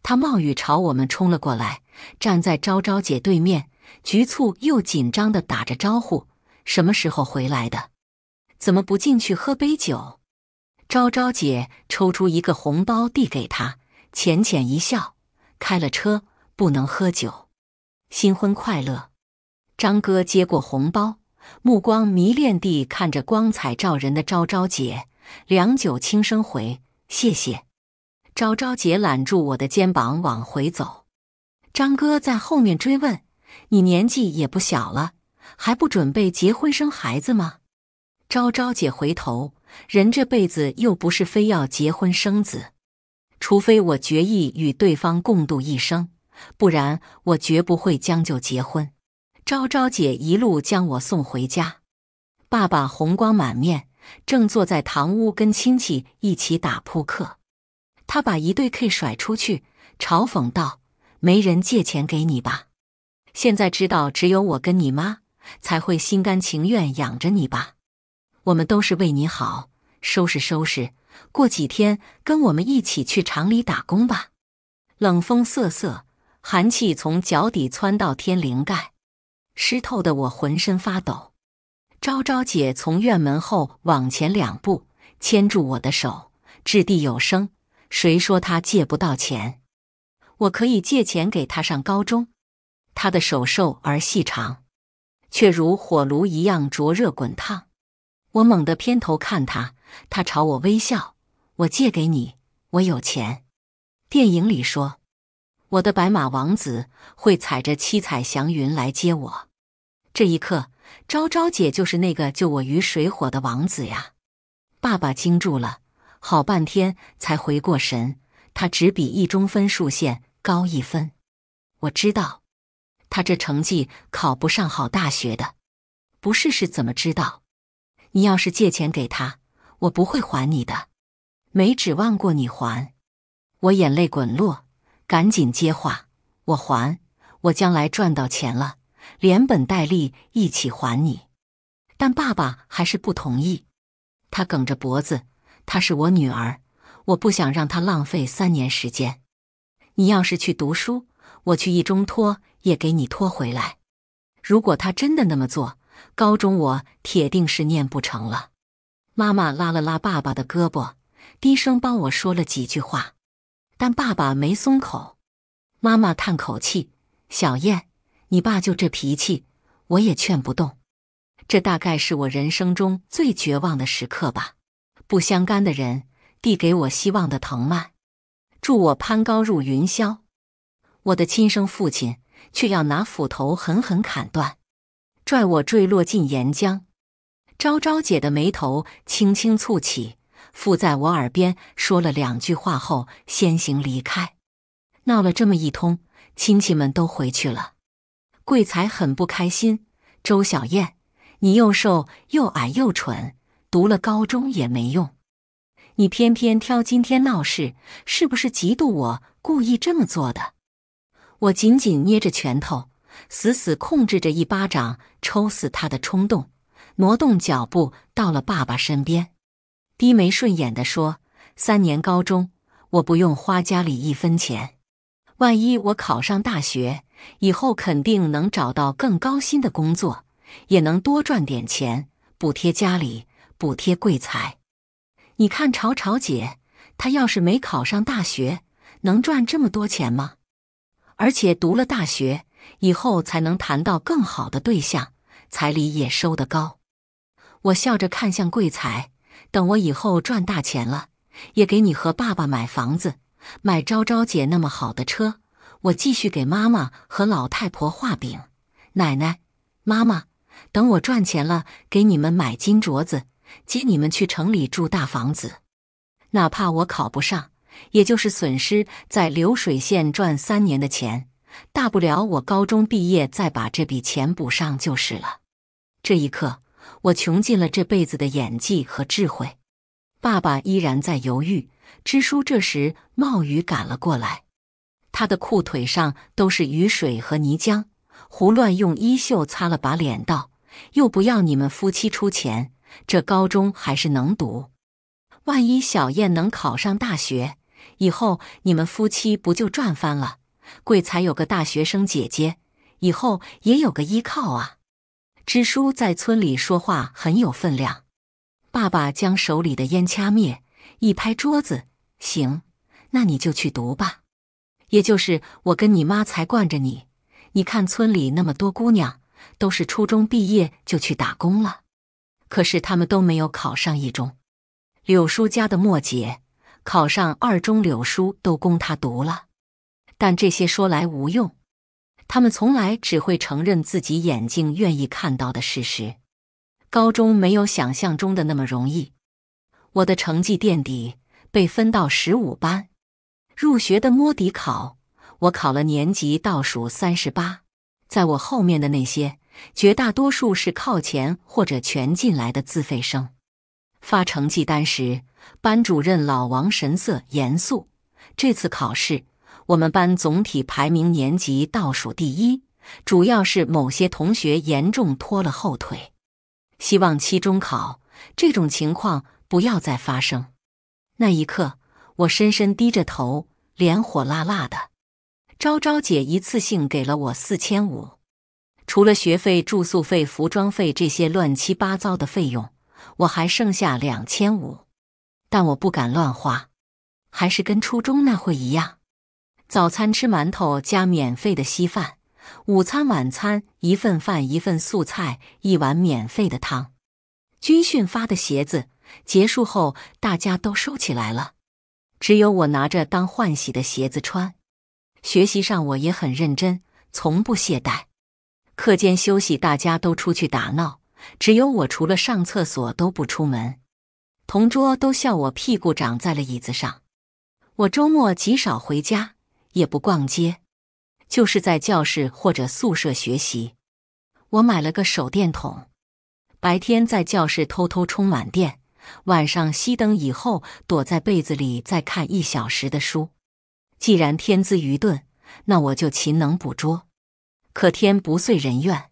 他冒雨朝我们冲了过来，站在昭昭姐对面，局促又紧张的打着招呼：“什么时候回来的？怎么不进去喝杯酒？”昭昭姐抽出一个红包递给他，浅浅一笑，开了车，不能喝酒，新婚快乐。张哥接过红包，目光迷恋地看着光彩照人的昭昭姐，良久，轻声回：“谢谢。”昭昭姐揽住我的肩膀往回走，张哥在后面追问：“你年纪也不小了，还不准备结婚生孩子吗？”昭昭姐回头：“人这辈子又不是非要结婚生子，除非我决意与对方共度一生，不然我绝不会将就结婚。”昭昭姐一路将我送回家，爸爸红光满面，正坐在堂屋跟亲戚一起打扑克。他把一对 K 甩出去，嘲讽道：“没人借钱给你吧？现在知道只有我跟你妈才会心甘情愿养着你吧？我们都是为你好，收拾收拾，过几天跟我们一起去厂里打工吧。”冷风瑟瑟，寒气从脚底窜到天灵盖，湿透的我浑身发抖。昭昭姐从院门后往前两步，牵住我的手，掷地有声。谁说他借不到钱？我可以借钱给他上高中。他的手瘦而细长，却如火炉一样灼热滚烫。我猛地偏头看他，他朝我微笑。我借给你，我有钱。电影里说，我的白马王子会踩着七彩祥云来接我。这一刻，昭昭姐就是那个救我于水火的王子呀！爸爸惊住了。好半天才回过神，他只比一中分数线高一分。我知道，他这成绩考不上好大学的，不试试怎么知道？你要是借钱给他，我不会还你的，没指望过你还。我眼泪滚落，赶紧接话：我还，我将来赚到钱了，连本带利一起还你。但爸爸还是不同意，他梗着脖子。她是我女儿，我不想让她浪费三年时间。你要是去读书，我去一中拖也给你拖回来。如果她真的那么做，高中我铁定是念不成了。妈妈拉了拉爸爸的胳膊，低声帮我说了几句话，但爸爸没松口。妈妈叹口气：“小燕，你爸就这脾气，我也劝不动。”这大概是我人生中最绝望的时刻吧。不相干的人递给我希望的藤蔓，助我攀高入云霄。我的亲生父亲却要拿斧头狠狠砍断，拽我坠落进岩浆。昭昭姐的眉头轻轻蹙起，附在我耳边说了两句话后先行离开。闹了这么一通，亲戚们都回去了。贵才很不开心。周小燕，你又瘦又矮又蠢。读了高中也没用，你偏偏挑今天闹事，是不是嫉妒我故意这么做的？我紧紧捏着拳头，死死控制着一巴掌抽死他的冲动，挪动脚步到了爸爸身边，低眉顺眼地说：“三年高中，我不用花家里一分钱。万一我考上大学，以后肯定能找到更高薪的工作，也能多赚点钱补贴家里。”补贴贵财，你看朝朝姐，她要是没考上大学，能赚这么多钱吗？而且读了大学以后，才能谈到更好的对象，彩礼也收得高。我笑着看向贵才，等我以后赚大钱了，也给你和爸爸买房子，买昭昭姐那么好的车。我继续给妈妈和老太婆画饼，奶奶、妈妈，等我赚钱了，给你们买金镯子。接你们去城里住大房子，哪怕我考不上，也就是损失在流水线赚三年的钱，大不了我高中毕业再把这笔钱补上就是了。这一刻，我穷尽了这辈子的演技和智慧。爸爸依然在犹豫。支书这时冒雨赶了过来，他的裤腿上都是雨水和泥浆，胡乱用衣袖擦了把脸，道：“又不要你们夫妻出钱。”这高中还是能读，万一小燕能考上大学，以后你们夫妻不就赚翻了？贵才有个大学生姐姐，以后也有个依靠啊！支书在村里说话很有分量。爸爸将手里的烟掐灭，一拍桌子：“行，那你就去读吧。也就是我跟你妈才惯着你。你看村里那么多姑娘，都是初中毕业就去打工了。”可是他们都没有考上一中，柳叔家的莫姐考上二中，柳叔都供他读了。但这些说来无用，他们从来只会承认自己眼睛愿意看到的事实。高中没有想象中的那么容易，我的成绩垫底，被分到十五班。入学的摸底考，我考了年级倒数三十八，在我后面的那些。绝大多数是靠前或者全进来的自费生。发成绩单时，班主任老王神色严肃。这次考试，我们班总体排名年级倒数第一，主要是某些同学严重拖了后腿。希望期中考这种情况不要再发生。那一刻，我深深低着头，脸火辣辣的。昭昭姐一次性给了我四千五。除了学费、住宿费、服装费这些乱七八糟的费用，我还剩下两千五，但我不敢乱花，还是跟初中那会一样，早餐吃馒头加免费的稀饭，午餐、晚餐一份饭、一份素菜、一碗免费的汤。军训发的鞋子结束后，大家都收起来了，只有我拿着当换洗的鞋子穿。学习上我也很认真，从不懈怠。课间休息，大家都出去打闹，只有我除了上厕所都不出门。同桌都笑我屁股长在了椅子上。我周末极少回家，也不逛街，就是在教室或者宿舍学习。我买了个手电筒，白天在教室偷偷充满电，晚上熄灯以后躲在被子里再看一小时的书。既然天资愚钝，那我就勤能补拙。可天不遂人愿，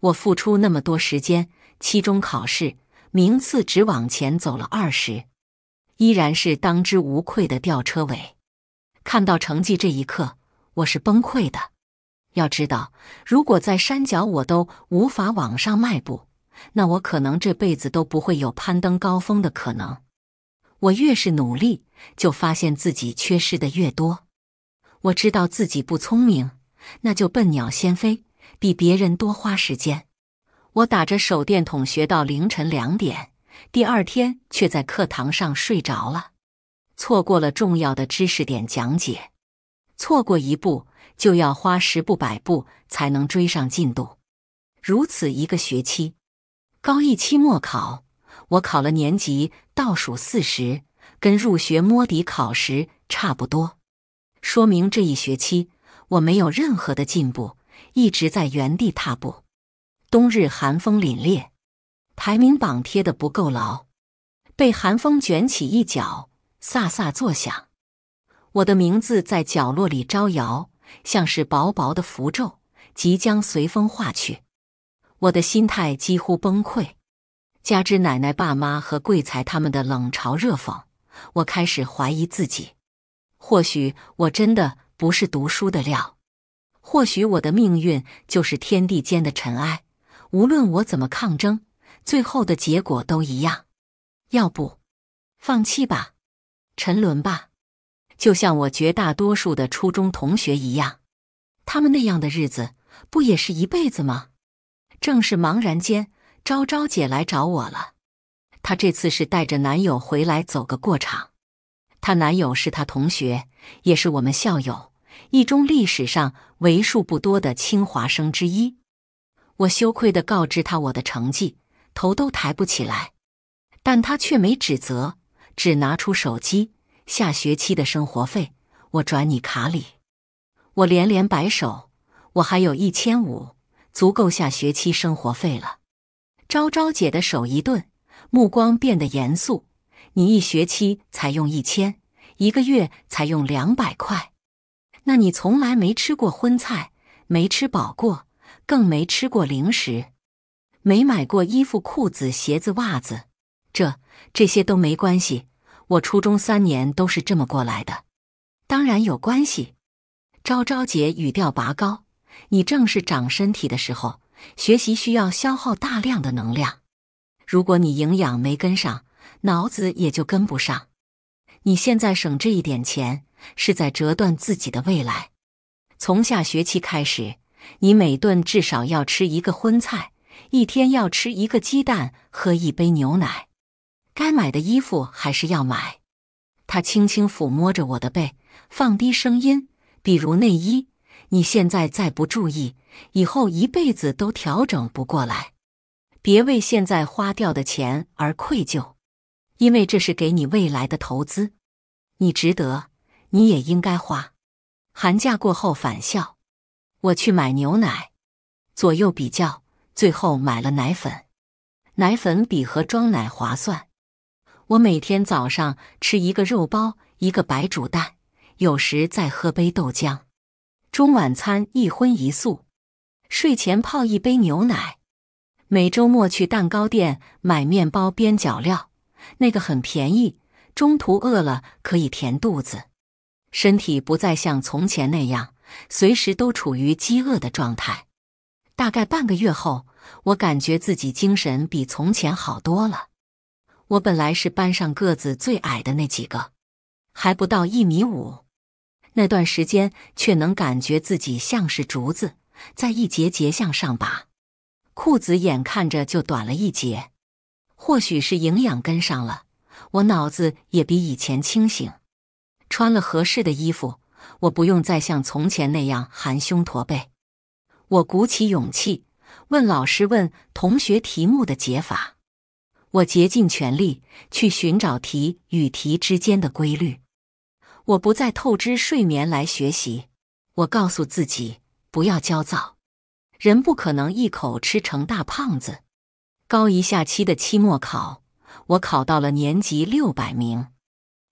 我付出那么多时间，期中考试名次只往前走了二十，依然是当之无愧的吊车尾。看到成绩这一刻，我是崩溃的。要知道，如果在山脚我都无法往上迈步，那我可能这辈子都不会有攀登高峰的可能。我越是努力，就发现自己缺失的越多。我知道自己不聪明。那就笨鸟先飞，比别人多花时间。我打着手电筒学到凌晨两点，第二天却在课堂上睡着了，错过了重要的知识点讲解。错过一步，就要花十步、百步才能追上进度。如此一个学期，高一期末考，我考了年级倒数四十，跟入学摸底考时差不多，说明这一学期。我没有任何的进步，一直在原地踏步。冬日寒风凛冽，排名榜贴的不够牢，被寒风卷起一角，飒飒作响。我的名字在角落里招摇，像是薄薄的符咒，即将随风化去。我的心态几乎崩溃，加之奶奶、爸妈和贵财他们的冷嘲热讽，我开始怀疑自己。或许我真的……不是读书的料，或许我的命运就是天地间的尘埃。无论我怎么抗争，最后的结果都一样。要不放弃吧，沉沦吧，就像我绝大多数的初中同学一样。他们那样的日子，不也是一辈子吗？正是茫然间，昭昭姐来找我了。她这次是带着男友回来走个过场。她男友是她同学。也是我们校友一中历史上为数不多的清华生之一。我羞愧地告知他我的成绩，头都抬不起来。但他却没指责，只拿出手机：“下学期的生活费我转你卡里。”我连连摆手：“我还有一千五，足够下学期生活费了。”昭昭姐的手一顿，目光变得严肃：“你一学期才用一千？”一个月才用两百块，那你从来没吃过荤菜，没吃饱过，更没吃过零食，没买过衣服、裤子、鞋子、袜子，这这些都没关系。我初中三年都是这么过来的，当然有关系。昭昭姐语调拔高，你正是长身体的时候，学习需要消耗大量的能量，如果你营养没跟上，脑子也就跟不上。你现在省这一点钱，是在折断自己的未来。从下学期开始，你每顿至少要吃一个荤菜，一天要吃一个鸡蛋，喝一杯牛奶。该买的衣服还是要买。他轻轻抚摸着我的背，放低声音：“比如内衣，你现在再不注意，以后一辈子都调整不过来。别为现在花掉的钱而愧疚。”因为这是给你未来的投资，你值得，你也应该花。寒假过后返校，我去买牛奶，左右比较，最后买了奶粉。奶粉比盒装奶划算。我每天早上吃一个肉包，一个白煮蛋，有时再喝杯豆浆。中晚餐一荤一素，睡前泡一杯牛奶。每周末去蛋糕店买面包边角料。那个很便宜，中途饿了可以填肚子，身体不再像从前那样随时都处于饥饿的状态。大概半个月后，我感觉自己精神比从前好多了。我本来是班上个子最矮的那几个，还不到一米五，那段时间却能感觉自己像是竹子在一节节向上拔，裤子眼看着就短了一截。或许是营养跟上了，我脑子也比以前清醒。穿了合适的衣服，我不用再像从前那样含胸驼背。我鼓起勇气问老师、问同学题目的解法。我竭尽全力去寻找题与题之间的规律。我不再透支睡眠来学习。我告诉自己不要焦躁，人不可能一口吃成大胖子。高一下期的期末考，我考到了年级六百名。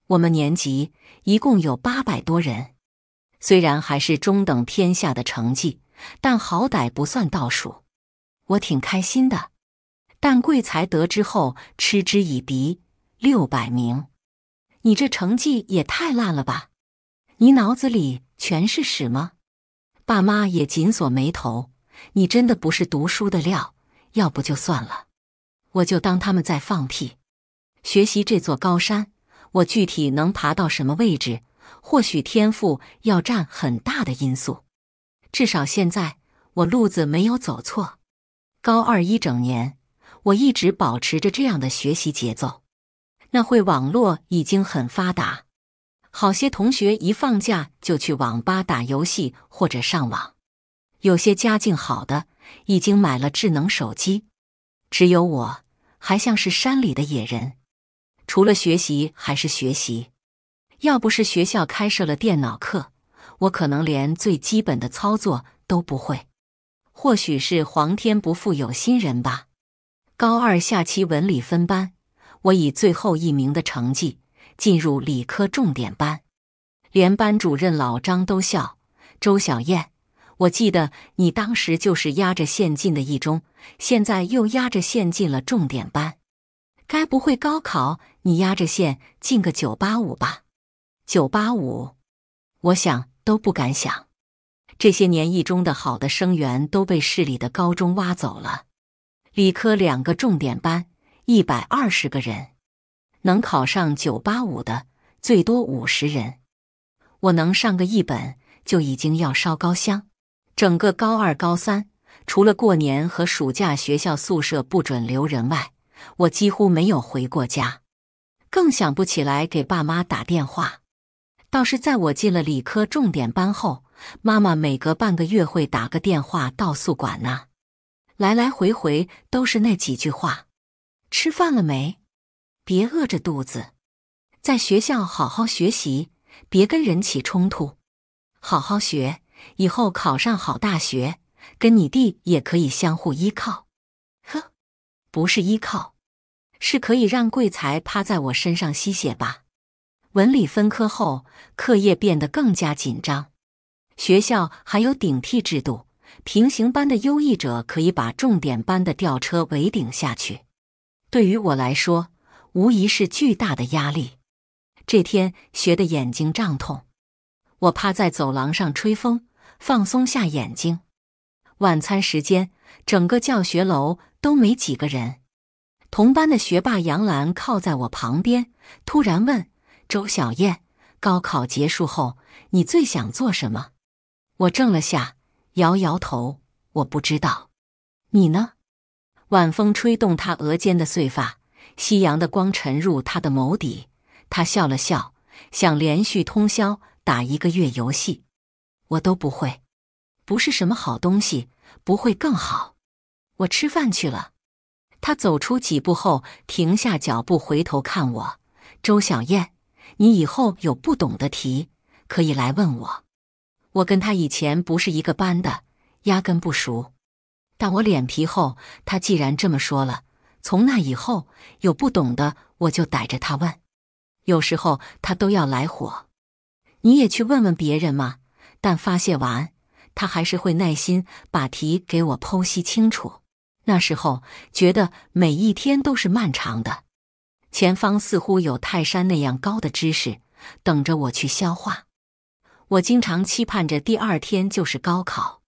我们年级一共有八百多人，虽然还是中等偏下的成绩，但好歹不算倒数，我挺开心的。但贵才得知后嗤之以鼻：“六百名，你这成绩也太烂了吧！你脑子里全是屎吗？”爸妈也紧锁眉头：“你真的不是读书的料，要不就算了。”我就当他们在放屁。学习这座高山，我具体能爬到什么位置？或许天赋要占很大的因素。至少现在我路子没有走错。高二一整年，我一直保持着这样的学习节奏。那会网络已经很发达，好些同学一放假就去网吧打游戏或者上网，有些家境好的已经买了智能手机，只有我。还像是山里的野人，除了学习还是学习。要不是学校开设了电脑课，我可能连最基本的操作都不会。或许是皇天不负有心人吧。高二下期文理分班，我以最后一名的成绩进入理科重点班，连班主任老张都笑。周小燕。我记得你当时就是压着线进的一中，现在又压着线进了重点班，该不会高考你压着线进个九八五吧？九八五，我想都不敢想。这些年一中的好的生源都被市里的高中挖走了，理科两个重点班一百二十个人，能考上九八五的最多五十人，我能上个一本就已经要烧高香。整个高二、高三，除了过年和暑假，学校宿舍不准留人外，我几乎没有回过家，更想不起来给爸妈打电话。倒是在我进了理科重点班后，妈妈每隔半个月会打个电话到宿管那，来来回回都是那几句话：吃饭了没？别饿着肚子，在学校好好学习，别跟人起冲突，好好学。以后考上好大学，跟你弟也可以相互依靠。呵，不是依靠，是可以让贵才趴在我身上吸血吧？文理分科后，课业变得更加紧张。学校还有顶替制度，平行班的优异者可以把重点班的吊车围顶下去。对于我来说，无疑是巨大的压力。这天学的眼睛胀痛，我趴在走廊上吹风。放松下眼睛，晚餐时间，整个教学楼都没几个人。同班的学霸杨澜靠在我旁边，突然问：“周小燕，高考结束后，你最想做什么？”我怔了下，摇摇头，我不知道。你呢？晚风吹动他额间的碎发，夕阳的光沉入他的眸底，他笑了笑，想连续通宵打一个月游戏。我都不会，不是什么好东西，不会更好。我吃饭去了。他走出几步后停下脚步，回头看我。周小燕，你以后有不懂的题，可以来问我。我跟他以前不是一个班的，压根不熟。但我脸皮厚，他既然这么说了，从那以后有不懂的我就逮着他问。有时候他都要来火。你也去问问别人嘛。但发泄完，他还是会耐心把题给我剖析清楚。那时候觉得每一天都是漫长的，前方似乎有泰山那样高的知识等着我去消化。我经常期盼着第二天就是高考，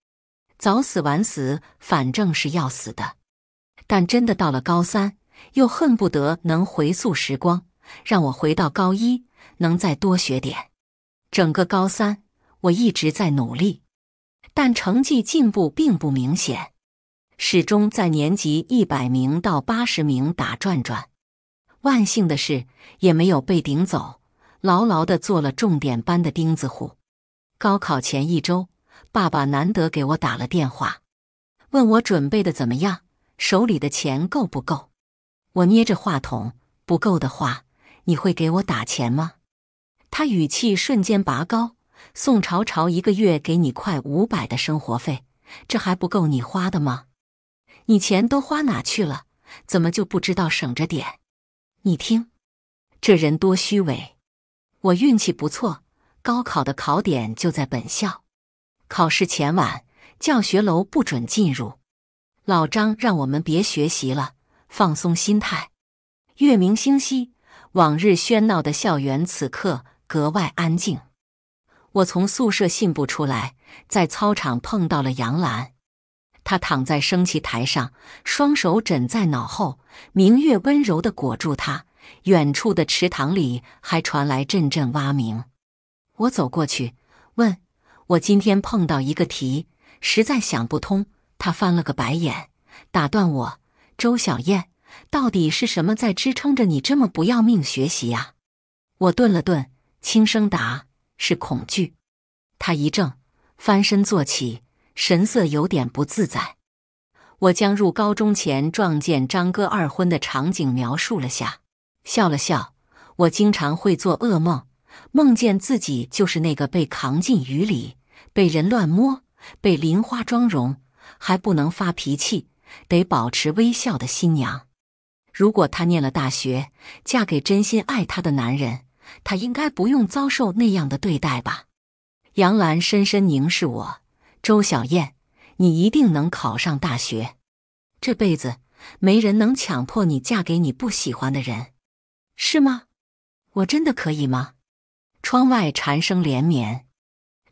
早死晚死反正是要死的。但真的到了高三，又恨不得能回溯时光，让我回到高一，能再多学点。整个高三。我一直在努力，但成绩进步并不明显，始终在年级一百名到八十名打转转。万幸的是，也没有被顶走，牢牢的做了重点班的钉子户。高考前一周，爸爸难得给我打了电话，问我准备的怎么样，手里的钱够不够。我捏着话筒，不够的话，你会给我打钱吗？他语气瞬间拔高。宋朝朝一个月给你快五百的生活费，这还不够你花的吗？你钱都花哪去了？怎么就不知道省着点？你听，这人多虚伪！我运气不错，高考的考点就在本校。考试前晚，教学楼不准进入。老张让我们别学习了，放松心态。月明星稀，往日喧闹的校园此刻格外安静。我从宿舍信步出来，在操场碰到了杨澜。她躺在升旗台上，双手枕在脑后，明月温柔地裹住她。远处的池塘里还传来阵阵蛙鸣。我走过去，问我今天碰到一个题，实在想不通。她翻了个白眼，打断我：“周小燕，到底是什么在支撑着你这么不要命学习呀？”我顿了顿，轻声答。是恐惧。他一怔，翻身坐起，神色有点不自在。我将入高中前撞见张哥二婚的场景描述了下，笑了笑。我经常会做噩梦，梦见自己就是那个被扛进雨里、被人乱摸、被淋花妆容，还不能发脾气，得保持微笑的新娘。如果她念了大学，嫁给真心爱她的男人。他应该不用遭受那样的对待吧？杨澜深深凝视我。周小燕，你一定能考上大学。这辈子没人能强迫你嫁给你不喜欢的人，是吗？我真的可以吗？窗外蝉声连绵，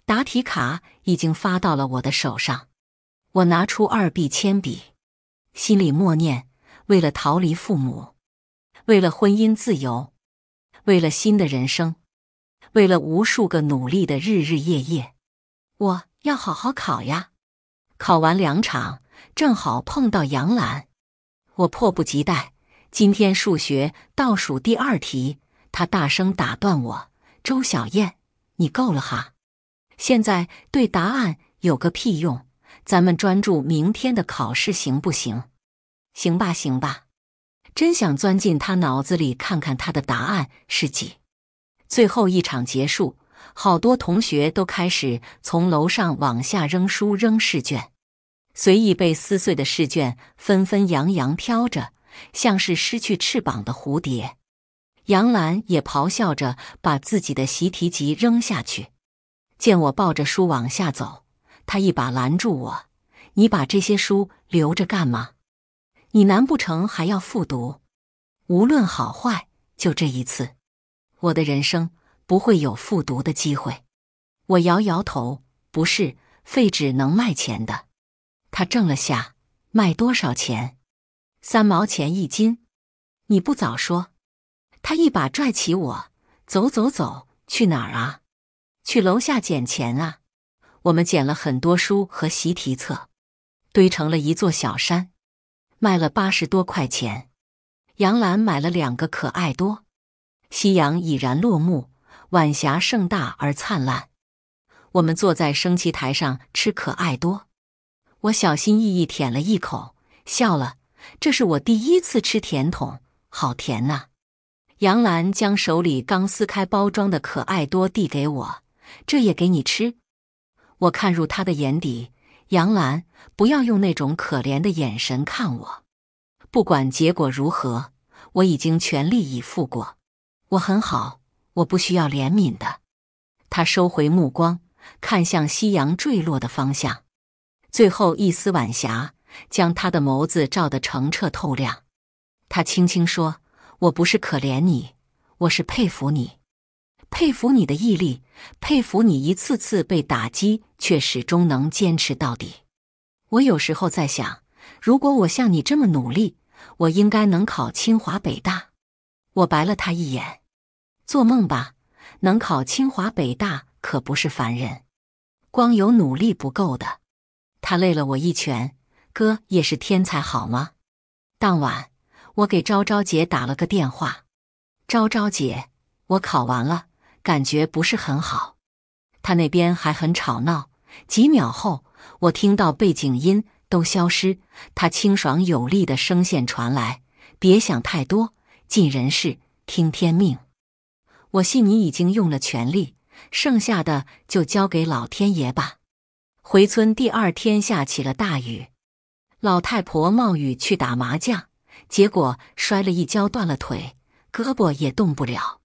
答题卡已经发到了我的手上。我拿出二 B 铅笔，心里默念：为了逃离父母，为了婚姻自由。为了新的人生，为了无数个努力的日日夜夜，我要好好考呀！考完两场，正好碰到杨澜，我迫不及待。今天数学倒数第二题，他大声打断我：“周小燕，你够了哈！现在对答案有个屁用，咱们专注明天的考试行不行？行吧，行吧。”真想钻进他脑子里看看他的答案是几。最后一场结束，好多同学都开始从楼上往下扔书、扔试卷，随意被撕碎的试卷纷纷扬扬飘着，像是失去翅膀的蝴蝶。杨澜也咆哮着把自己的习题集扔下去。见我抱着书往下走，他一把拦住我：“你把这些书留着干嘛？”你难不成还要复读？无论好坏，就这一次，我的人生不会有复读的机会。我摇摇头，不是，废纸能卖钱的。他怔了下，卖多少钱？三毛钱一斤。你不早说。他一把拽起我，走走走，去哪儿啊？去楼下捡钱啊！我们捡了很多书和习题册，堆成了一座小山。卖了八十多块钱，杨澜买了两个可爱多。夕阳已然落幕，晚霞盛大而灿烂。我们坐在升旗台上吃可爱多，我小心翼翼舔了一口，笑了。这是我第一次吃甜筒，好甜呐！杨澜将手里刚撕开包装的可爱多递给我，这也给你吃。我看入他的眼底。杨澜，不要用那种可怜的眼神看我。不管结果如何，我已经全力以赴过。我很好，我不需要怜悯的。他收回目光，看向夕阳坠落的方向，最后一丝晚霞将他的眸子照得澄澈透亮。他轻轻说：“我不是可怜你，我是佩服你。”佩服你的毅力，佩服你一次次被打击却始终能坚持到底。我有时候在想，如果我像你这么努力，我应该能考清华北大。我白了他一眼：“做梦吧，能考清华北大可不是凡人，光有努力不够的。”他累了，我一拳。哥也是天才好吗？当晚，我给昭昭姐打了个电话：“昭昭姐，我考完了。”感觉不是很好，他那边还很吵闹。几秒后，我听到背景音都消失，他清爽有力的声线传来：“别想太多，尽人事，听天命。我信你已经用了全力，剩下的就交给老天爷吧。”回村第二天下起了大雨，老太婆冒雨去打麻将，结果摔了一跤，断了腿，胳膊也动不了。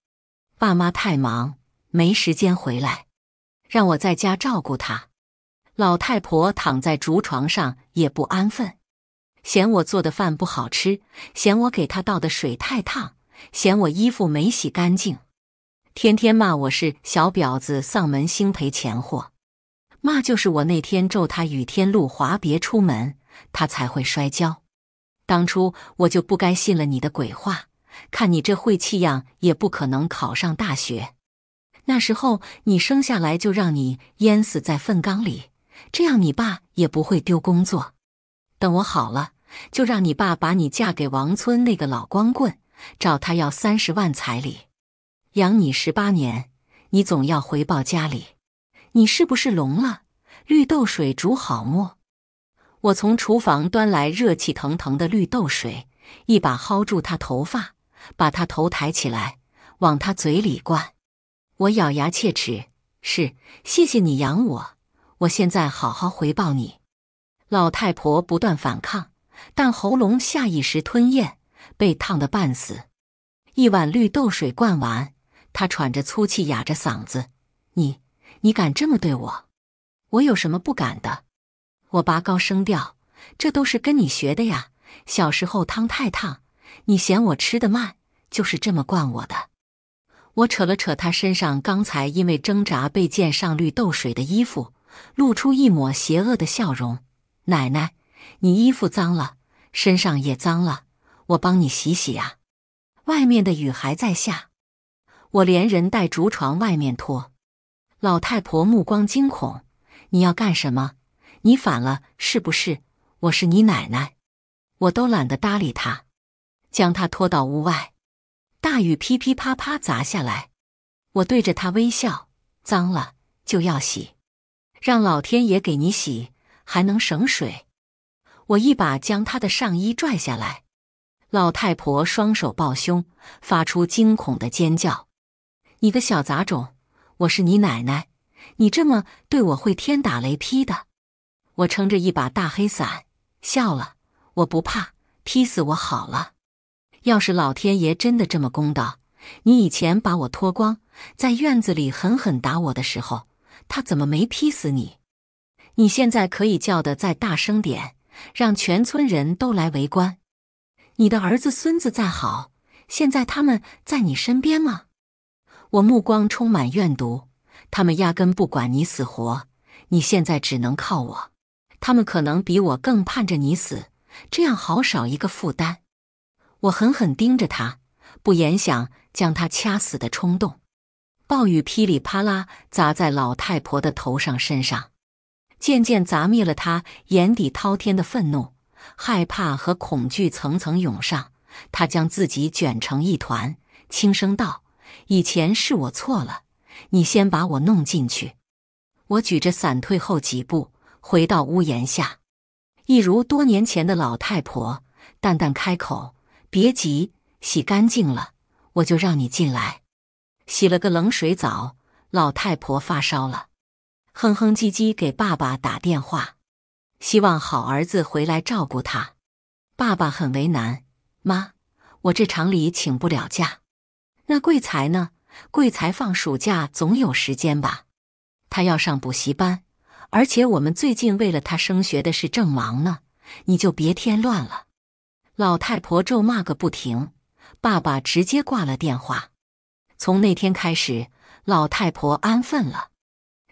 爸妈太忙，没时间回来，让我在家照顾他。老太婆躺在竹床上也不安分，嫌我做的饭不好吃，嫌我给她倒的水太烫，嫌我衣服没洗干净，天天骂我是小婊子、丧门星、赔钱货。骂就是我那天咒他雨天路滑别出门，他才会摔跤。当初我就不该信了你的鬼话。看你这晦气样，也不可能考上大学。那时候你生下来就让你淹死在粪缸里，这样你爸也不会丢工作。等我好了，就让你爸把你嫁给王村那个老光棍，找他要三十万彩礼，养你十八年，你总要回报家里。你是不是聋了？绿豆水煮好没？我从厨房端来热气腾腾的绿豆水，一把薅住他头发。把他头抬起来，往他嘴里灌。我咬牙切齿：“是，谢谢你养我，我现在好好回报你。”老太婆不断反抗，但喉咙下意识吞咽，被烫得半死。一碗绿豆水灌完，她喘着粗气，哑着嗓子：“你，你敢这么对我？我有什么不敢的？”我拔高声调：“这都是跟你学的呀，小时候汤太烫，你嫌我吃的慢。”就是这么惯我的，我扯了扯他身上刚才因为挣扎被溅上绿豆水的衣服，露出一抹邪恶的笑容。奶奶，你衣服脏了，身上也脏了，我帮你洗洗啊。外面的雨还在下，我连人带竹床外面拖。老太婆目光惊恐，你要干什么？你反了是不是？我是你奶奶，我都懒得搭理他，将他拖到屋外。大雨噼噼啪啪砸下来，我对着他微笑。脏了就要洗，让老天爷给你洗，还能省水。我一把将他的上衣拽下来，老太婆双手抱胸，发出惊恐的尖叫：“你个小杂种！我是你奶奶，你这么对我会天打雷劈的！”我撑着一把大黑伞笑了：“我不怕，劈死我好了。”要是老天爷真的这么公道，你以前把我脱光，在院子里狠狠打我的时候，他怎么没劈死你？你现在可以叫的再大声点，让全村人都来围观。你的儿子、孙子再好，现在他们在你身边吗？我目光充满怨毒，他们压根不管你死活。你现在只能靠我，他们可能比我更盼着你死，这样好少一个负担。我狠狠盯着他，不言想将他掐死的冲动。暴雨噼里啪啦砸在老太婆的头上身上，渐渐砸灭了她眼底滔天的愤怒、害怕和恐惧，层层涌上。她将自己卷成一团，轻声道：“以前是我错了，你先把我弄进去。”我举着伞退后几步，回到屋檐下，一如多年前的老太婆，淡淡开口。别急，洗干净了，我就让你进来。洗了个冷水澡，老太婆发烧了，哼哼唧唧给爸爸打电话，希望好儿子回来照顾他。爸爸很为难，妈，我这厂里请不了假。那贵才呢？贵才放暑假总有时间吧？他要上补习班，而且我们最近为了他升学的事正忙呢，你就别添乱了。老太婆咒骂个不停，爸爸直接挂了电话。从那天开始，老太婆安分了，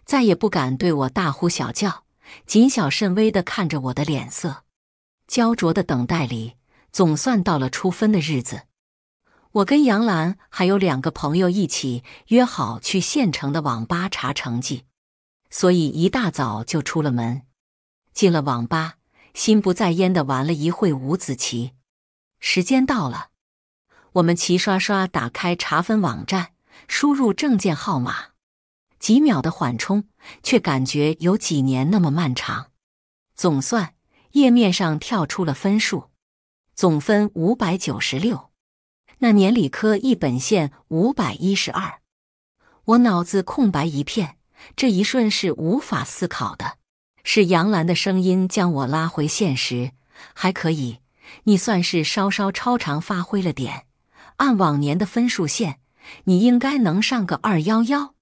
再也不敢对我大呼小叫，谨小慎微的看着我的脸色。焦灼的等待里，总算到了出分的日子。我跟杨澜还有两个朋友一起约好去县城的网吧查成绩，所以一大早就出了门，进了网吧，心不在焉的玩了一会五子棋。时间到了，我们齐刷刷打开查分网站，输入证件号码。几秒的缓冲，却感觉有几年那么漫长。总算，页面上跳出了分数，总分五百九十六。那年理科一本线五百一十二。我脑子空白一片，这一瞬是无法思考的。是杨澜的声音将我拉回现实，还可以。你算是稍稍超常发挥了点，按往年的分数线，你应该能上个二幺幺。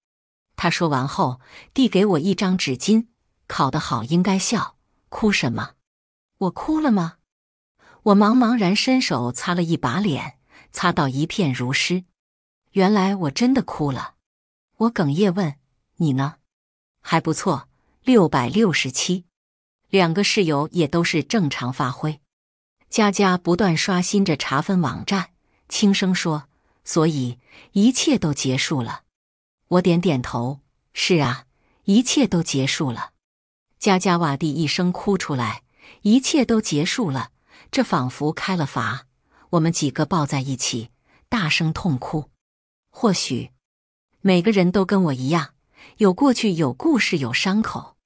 他说完后递给我一张纸巾。考得好应该笑，哭什么？我哭了吗？我茫茫然伸手擦了一把脸，擦到一片如湿。原来我真的哭了。我哽咽问：“你呢？”还不错，六百六十七。两个室友也都是正常发挥。佳佳不断刷新着查分网站，轻声说：“所以一切都结束了。”我点点头：“是啊，一切都结束了。”佳佳哇地一声哭出来：“一切都结束了。”这仿佛开了阀，我们几个抱在一起，大声痛哭。或许，每个人都跟我一样，有过去，有故事，有伤口。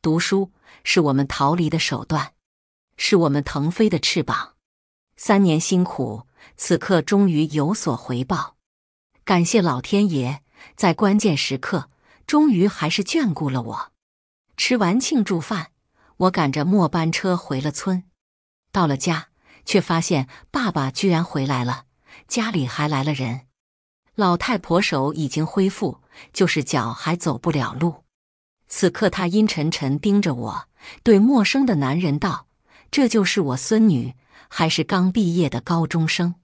读书是我们逃离的手段。是我们腾飞的翅膀，三年辛苦，此刻终于有所回报。感谢老天爷，在关键时刻终于还是眷顾了我。吃完庆祝饭，我赶着末班车回了村。到了家，却发现爸爸居然回来了，家里还来了人。老太婆手已经恢复，就是脚还走不了路。此刻她阴沉沉盯着我，对陌生的男人道。这就是我孙女，还是刚毕业的高中生。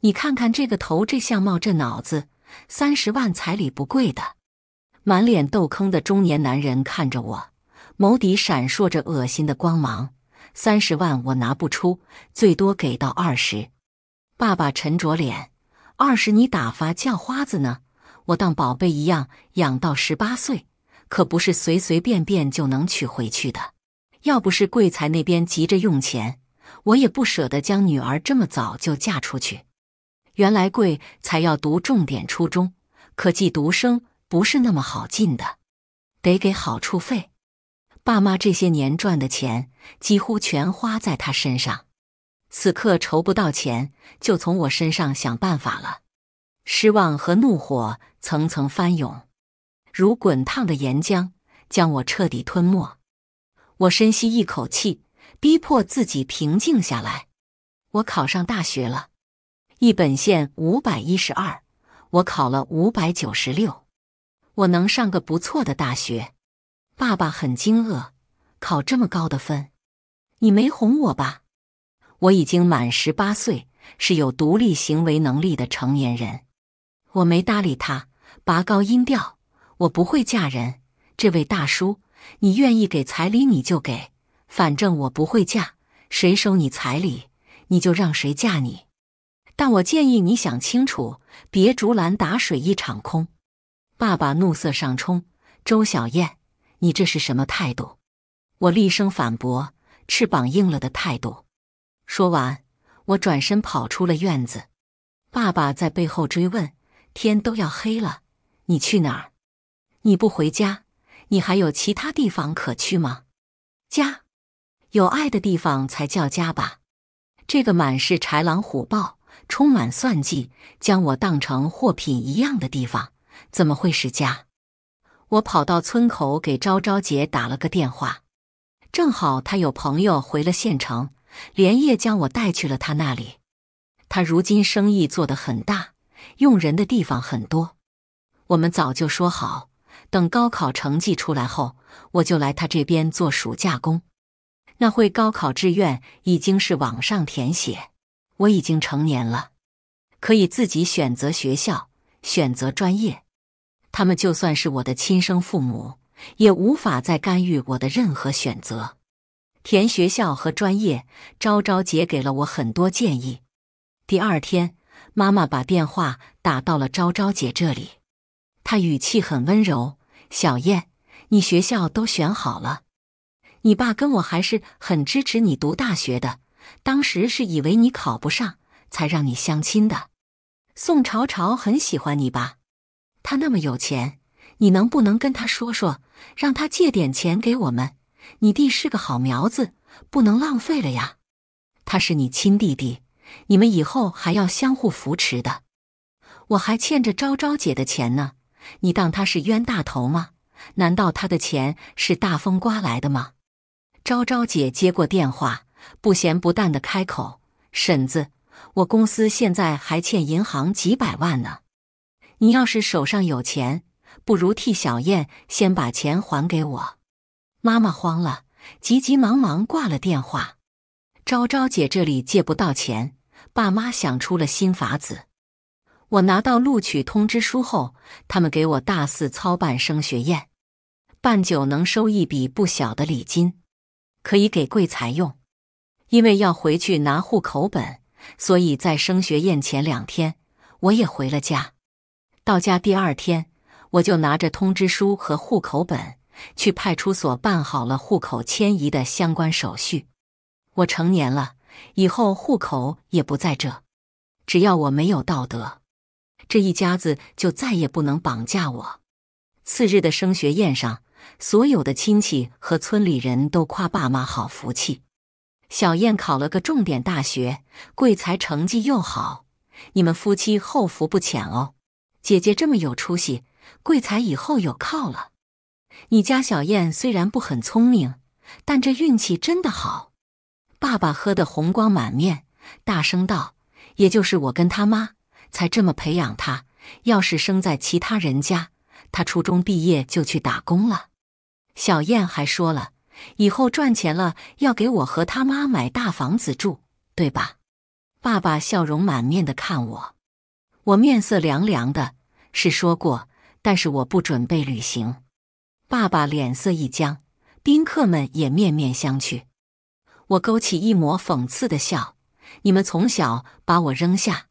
你看看这个头，这相貌，这脑子，三十万彩礼不贵的。满脸痘坑的中年男人看着我，眸底闪烁着恶心的光芒。三十万我拿不出，最多给到二十。爸爸沉着脸：“二十你打发叫花子呢？我当宝贝一样养到十八岁，可不是随随便便就能娶回去的。”要不是贵才那边急着用钱，我也不舍得将女儿这么早就嫁出去。原来贵才要读重点初中，可寄独生不是那么好进的，得给好处费。爸妈这些年赚的钱几乎全花在他身上，此刻筹不到钱，就从我身上想办法了。失望和怒火层层翻涌，如滚烫的岩浆，将我彻底吞没。我深吸一口气，逼迫自己平静下来。我考上大学了，一本线五百一十二，我考了五百九十六，我能上个不错的大学。爸爸很惊愕，考这么高的分，你没哄我吧？我已经满十八岁，是有独立行为能力的成年人。我没搭理他，拔高音调，我不会嫁人，这位大叔。你愿意给彩礼，你就给，反正我不会嫁，谁收你彩礼，你就让谁嫁你。但我建议你想清楚，别竹篮打水一场空。爸爸怒色上冲：“周小燕，你这是什么态度？”我厉声反驳：“翅膀硬了的态度。”说完，我转身跑出了院子。爸爸在背后追问：“天都要黑了，你去哪儿？你不回家？”你还有其他地方可去吗？家，有爱的地方才叫家吧。这个满是豺狼虎豹、充满算计，将我当成货品一样的地方，怎么会是家？我跑到村口给昭昭姐打了个电话，正好她有朋友回了县城，连夜将我带去了她那里。她如今生意做得很大，用人的地方很多。我们早就说好。等高考成绩出来后，我就来他这边做暑假工。那会高考志愿已经是网上填写，我已经成年了，可以自己选择学校、选择专业。他们就算是我的亲生父母，也无法再干预我的任何选择。填学校和专业，昭昭姐给了我很多建议。第二天，妈妈把电话打到了昭昭姐这里，她语气很温柔。小燕，你学校都选好了，你爸跟我还是很支持你读大学的。当时是以为你考不上，才让你相亲的。宋朝朝很喜欢你吧？他那么有钱，你能不能跟他说说，让他借点钱给我们？你弟是个好苗子，不能浪费了呀。他是你亲弟弟，你们以后还要相互扶持的。我还欠着昭昭姐的钱呢。你当他是冤大头吗？难道他的钱是大风刮来的吗？昭昭姐接过电话，不咸不淡的开口：“婶子，我公司现在还欠银行几百万呢。你要是手上有钱，不如替小燕先把钱还给我。”妈妈慌了，急急忙忙挂了电话。昭昭姐这里借不到钱，爸妈想出了新法子。我拿到录取通知书后，他们给我大肆操办升学宴，办酒能收一笔不小的礼金，可以给贵财用。因为要回去拿户口本，所以在升学宴前两天，我也回了家。到家第二天，我就拿着通知书和户口本去派出所办好了户口迁移的相关手续。我成年了，以后户口也不在这，只要我没有道德。这一家子就再也不能绑架我。次日的升学宴上，所有的亲戚和村里人都夸爸妈好福气。小燕考了个重点大学，贵才成绩又好，你们夫妻后福不浅哦。姐姐这么有出息，贵才以后有靠了。你家小燕虽然不很聪明，但这运气真的好。爸爸喝的红光满面，大声道：“也就是我跟他妈。”才这么培养他，要是生在其他人家，他初中毕业就去打工了。小燕还说了，以后赚钱了要给我和他妈买大房子住，对吧？爸爸笑容满面的看我，我面色凉凉的，是说过，但是我不准备旅行。爸爸脸色一僵，宾客们也面面相觑。我勾起一抹讽刺的笑，你们从小把我扔下。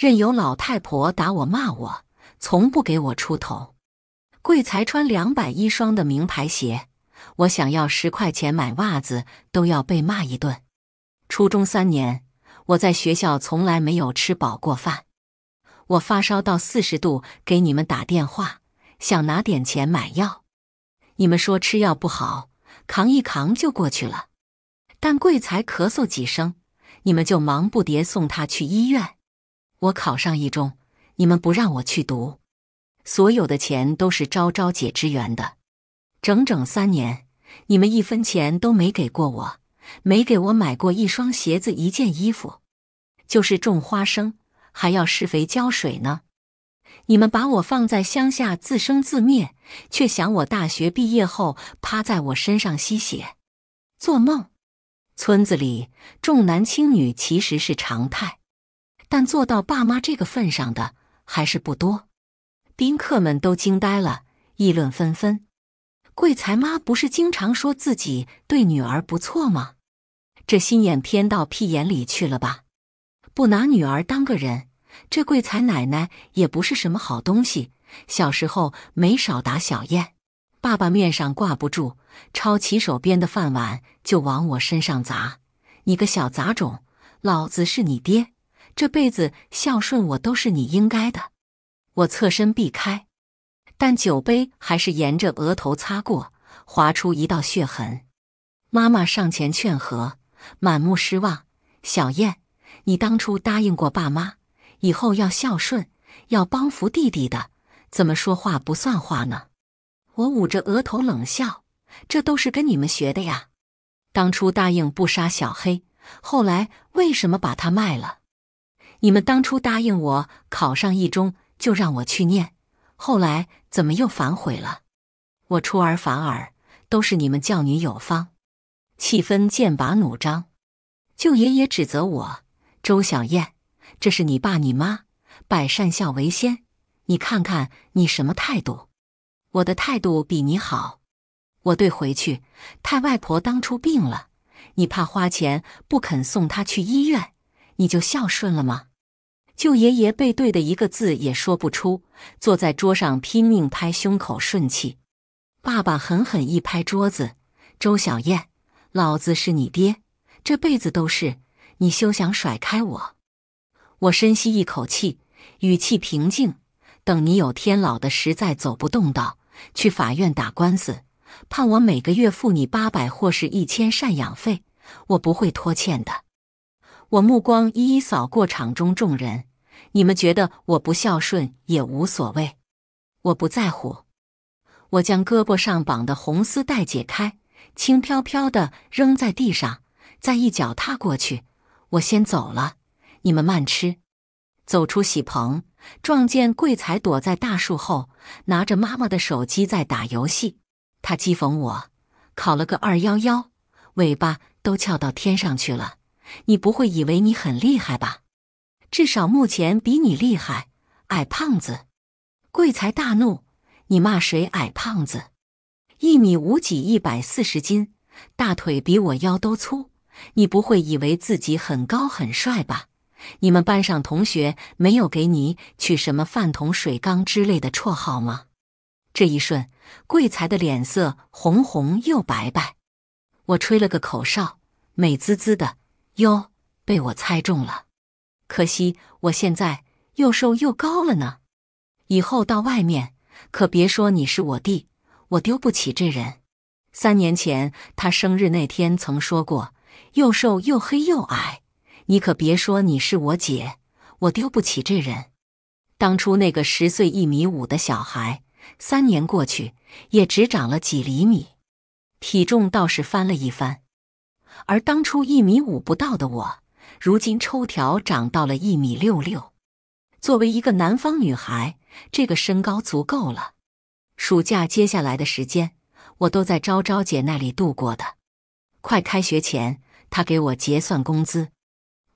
任由老太婆打我骂我，从不给我出头。贵才穿两百一双的名牌鞋，我想要十块钱买袜子都要被骂一顿。初中三年，我在学校从来没有吃饱过饭。我发烧到四十度，给你们打电话，想拿点钱买药，你们说吃药不好，扛一扛就过去了。但贵才咳嗽几声，你们就忙不迭送他去医院。我考上一中，你们不让我去读，所有的钱都是昭昭姐支援的，整整三年，你们一分钱都没给过我，没给我买过一双鞋子，一件衣服，就是种花生，还要施肥浇水呢。你们把我放在乡下自生自灭，却想我大学毕业后趴在我身上吸血，做梦！村子里重男轻女其实是常态。但做到爸妈这个份上的还是不多，宾客们都惊呆了，议论纷纷。贵财妈不是经常说自己对女儿不错吗？这心眼偏到屁眼里去了吧？不拿女儿当个人，这贵财奶奶也不是什么好东西。小时候没少打小燕，爸爸面上挂不住，抄起手边的饭碗就往我身上砸：“你个小杂种，老子是你爹！”这辈子孝顺我都是你应该的，我侧身避开，但酒杯还是沿着额头擦过，划出一道血痕。妈妈上前劝和，满目失望。小燕，你当初答应过爸妈，以后要孝顺，要帮扶弟弟的，怎么说话不算话呢？我捂着额头冷笑，这都是跟你们学的呀。当初答应不杀小黑，后来为什么把他卖了？你们当初答应我考上一中就让我去念，后来怎么又反悔了？我出尔反尔，都是你们教女有方。气氛剑拔弩张，舅爷爷指责我：“周小燕，这是你爸你妈，百善孝为先，你看看你什么态度？我的态度比你好。”我对回去，太外婆当初病了，你怕花钱不肯送她去医院，你就孝顺了吗？舅爷爷背对的，一个字也说不出，坐在桌上拼命拍胸口顺气。爸爸狠狠一拍桌子：“周小燕，老子是你爹，这辈子都是，你休想甩开我！”我深吸一口气，语气平静：“等你有天老的实在走不动道，去法院打官司，判我每个月付你八百或是一千赡养费，我不会拖欠的。”我目光一一扫过场中众人。你们觉得我不孝顺也无所谓，我不在乎。我将胳膊上绑的红丝带解开，轻飘飘的扔在地上，再一脚踏过去。我先走了，你们慢吃。走出喜棚，撞见贵才躲在大树后，拿着妈妈的手机在打游戏。他讥讽我：“考了个二幺幺，尾巴都翘到天上去了。你不会以为你很厉害吧？”至少目前比你厉害，矮胖子！贵才大怒：“你骂谁矮胖子？一米五几，一百四十斤，大腿比我腰都粗！你不会以为自己很高很帅吧？你们班上同学没有给你取什么饭桶、水缸之类的绰号吗？”这一瞬，贵才的脸色红红又白白。我吹了个口哨，美滋滋的：“哟，被我猜中了。”可惜我现在又瘦又高了呢，以后到外面可别说你是我弟，我丢不起这人。三年前他生日那天曾说过又瘦又黑又矮，你可别说你是我姐，我丢不起这人。当初那个十岁一米五的小孩，三年过去也只长了几厘米，体重倒是翻了一番，而当初一米五不到的我。如今抽条长到了一米六六，作为一个南方女孩，这个身高足够了。暑假接下来的时间，我都在昭昭姐那里度过的。快开学前，她给我结算工资，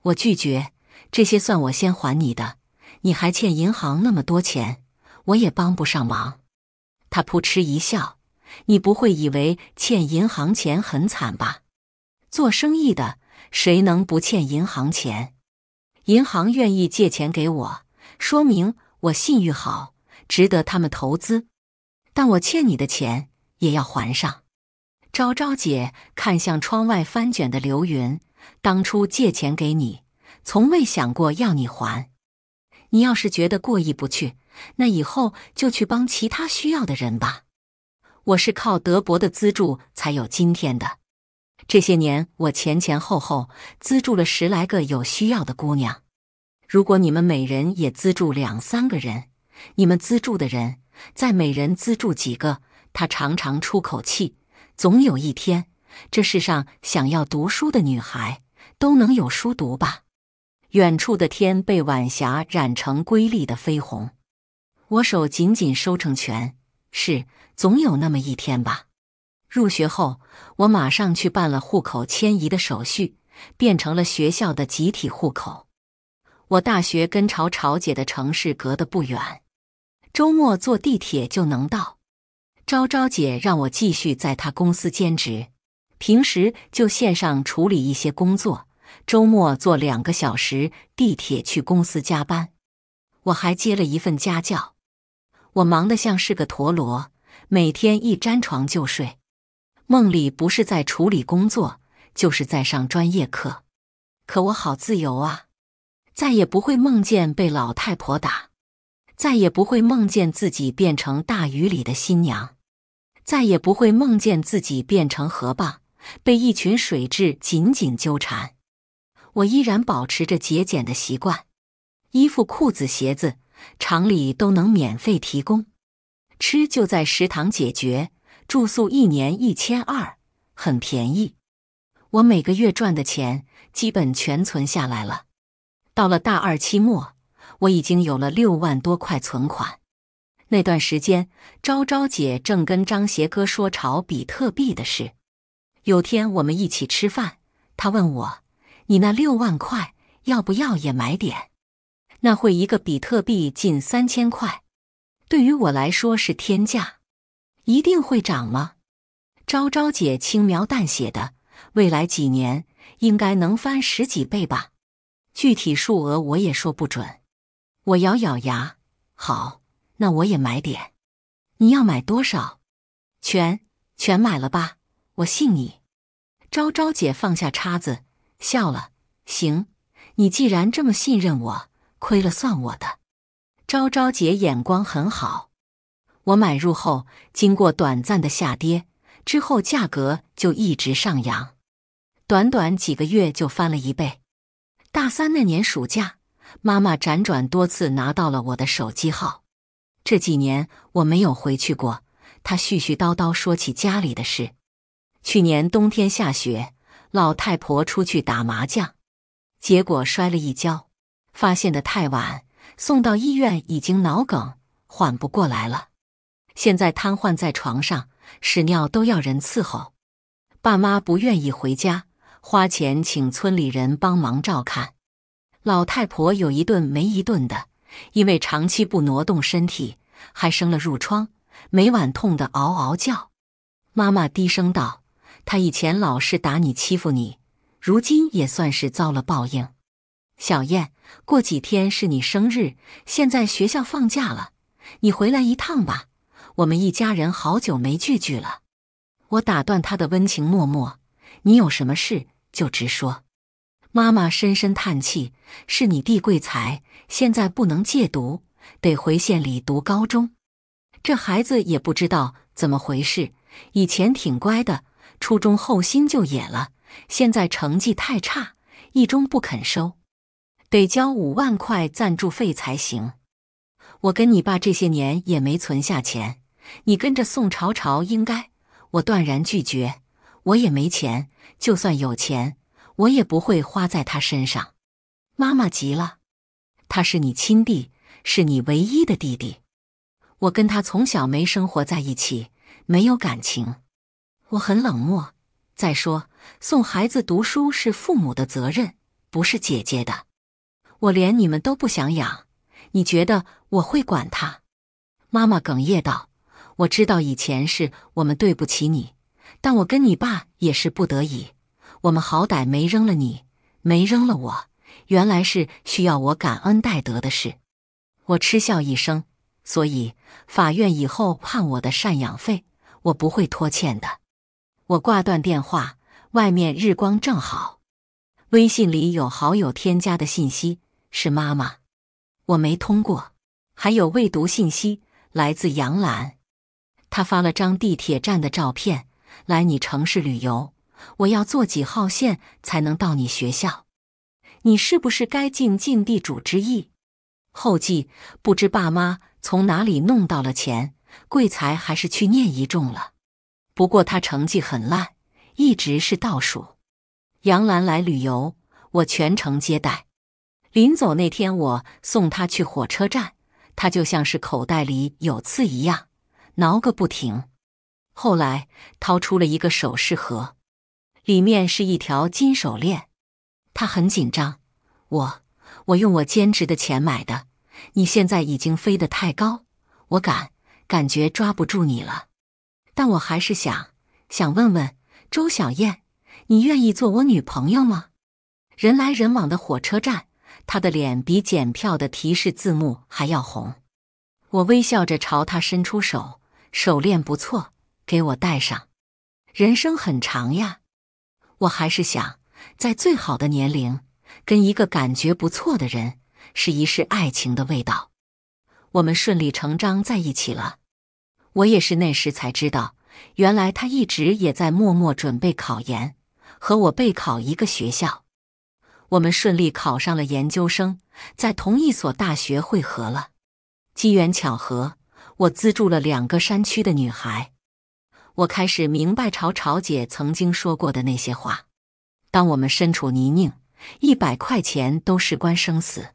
我拒绝，这些算我先还你的。你还欠银行那么多钱，我也帮不上忙。他扑哧一笑：“你不会以为欠银行钱很惨吧？做生意的。”谁能不欠银行钱？银行愿意借钱给我，说明我信誉好，值得他们投资。但我欠你的钱也要还上。昭昭姐看向窗外翻卷的流云，当初借钱给你，从未想过要你还。你要是觉得过意不去，那以后就去帮其他需要的人吧。我是靠德伯的资助才有今天的。这些年，我前前后后资助了十来个有需要的姑娘。如果你们每人也资助两三个人，你们资助的人再每人资助几个，他常常出口气。总有一天，这世上想要读书的女孩都能有书读吧？远处的天被晚霞染成瑰丽的绯红，我手紧紧收成拳。是，总有那么一天吧。入学后，我马上去办了户口迁移的手续，变成了学校的集体户口。我大学跟朝朝姐的城市隔得不远，周末坐地铁就能到。朝朝姐让我继续在她公司兼职，平时就线上处理一些工作，周末坐两个小时地铁去公司加班。我还接了一份家教，我忙得像是个陀螺，每天一沾床就睡。梦里不是在处理工作，就是在上专业课，可我好自由啊！再也不会梦见被老太婆打，再也不会梦见自己变成大雨里的新娘，再也不会梦见自己变成河蚌，被一群水蛭紧紧纠缠。我依然保持着节俭的习惯，衣服、裤子、鞋子，厂里都能免费提供；吃就在食堂解决。住宿一年一千二，很便宜。我每个月赚的钱基本全存下来了。到了大二期末，我已经有了六万多块存款。那段时间，昭昭姐正跟张邪哥说炒比特币的事。有天我们一起吃饭，他问我：“你那六万块要不要也买点？”那会一个比特币近三千块，对于我来说是天价。一定会涨吗？昭昭姐轻描淡写的：“未来几年应该能翻十几倍吧，具体数额我也说不准。”我咬咬牙：“好，那我也买点。”你要买多少？全全买了吧，我信你。昭昭姐放下叉子笑了：“行，你既然这么信任我，亏了算我的。”昭昭姐眼光很好。我买入后，经过短暂的下跌之后，价格就一直上扬，短短几个月就翻了一倍。大三那年暑假，妈妈辗转多次拿到了我的手机号。这几年我没有回去过，她絮絮叨叨说起家里的事。去年冬天下雪，老太婆出去打麻将，结果摔了一跤，发现的太晚，送到医院已经脑梗，缓不过来了。现在瘫痪在床上，屎尿都要人伺候，爸妈不愿意回家，花钱请村里人帮忙照看。老太婆有一顿没一顿的，因为长期不挪动身体，还生了褥疮，每晚痛得嗷嗷叫。妈妈低声道：“他以前老是打你欺负你，如今也算是遭了报应。”小燕，过几天是你生日，现在学校放假了，你回来一趟吧。我们一家人好久没聚聚了，我打断他的温情脉脉。你有什么事就直说。妈妈深深叹气：“是你弟贵才，现在不能借读，得回县里读高中。这孩子也不知道怎么回事，以前挺乖的，初中后心就野了。现在成绩太差，一中不肯收，得交五万块赞助费才行。我跟你爸这些年也没存下钱。”你跟着宋朝朝应该，我断然拒绝。我也没钱，就算有钱，我也不会花在他身上。妈妈急了，他是你亲弟，是你唯一的弟弟。我跟他从小没生活在一起，没有感情，我很冷漠。再说，送孩子读书是父母的责任，不是姐姐的。我连你们都不想养，你觉得我会管他？妈妈哽咽道。我知道以前是我们对不起你，但我跟你爸也是不得已。我们好歹没扔了你，没扔了我。原来是需要我感恩戴德的事。我嗤笑一声，所以法院以后判我的赡养费，我不会拖欠的。我挂断电话，外面日光正好。微信里有好友添加的信息是妈妈，我没通过。还有未读信息来自杨澜。他发了张地铁站的照片。来你城市旅游，我要坐几号线才能到你学校？你是不是该尽尽地主之谊？后记：不知爸妈从哪里弄到了钱，贵才还是去念一中了。不过他成绩很烂，一直是倒数。杨兰来旅游，我全程接待。临走那天，我送他去火车站，他就像是口袋里有刺一样。挠个不停，后来掏出了一个首饰盒，里面是一条金手链。他很紧张，我我用我兼职的钱买的。你现在已经飞得太高，我感感觉抓不住你了，但我还是想想问问周小燕，你愿意做我女朋友吗？人来人往的火车站，他的脸比检票的提示字幕还要红。我微笑着朝他伸出手。手链不错，给我戴上。人生很长呀，我还是想在最好的年龄，跟一个感觉不错的人试一试爱情的味道。我们顺理成章在一起了。我也是那时才知道，原来他一直也在默默准备考研，和我备考一个学校。我们顺利考上了研究生，在同一所大学汇合了，机缘巧合。我资助了两个山区的女孩，我开始明白朝朝姐曾经说过的那些话。当我们身处泥泞，一百块钱都事关生死。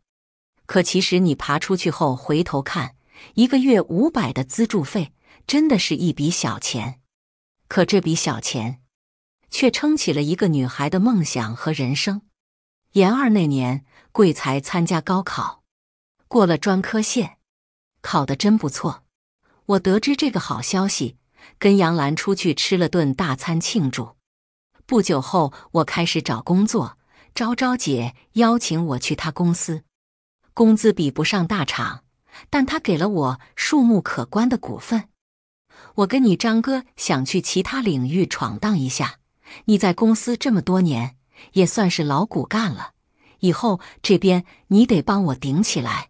可其实你爬出去后回头看，一个月五百的资助费真的是一笔小钱。可这笔小钱，却撑起了一个女孩的梦想和人生。研二那年，贵才参加高考，过了专科线，考的真不错。我得知这个好消息，跟杨兰出去吃了顿大餐庆祝。不久后，我开始找工作。招招姐邀请我去她公司，工资比不上大厂，但她给了我数目可观的股份。我跟你张哥想去其他领域闯荡一下。你在公司这么多年，也算是老骨干了，以后这边你得帮我顶起来。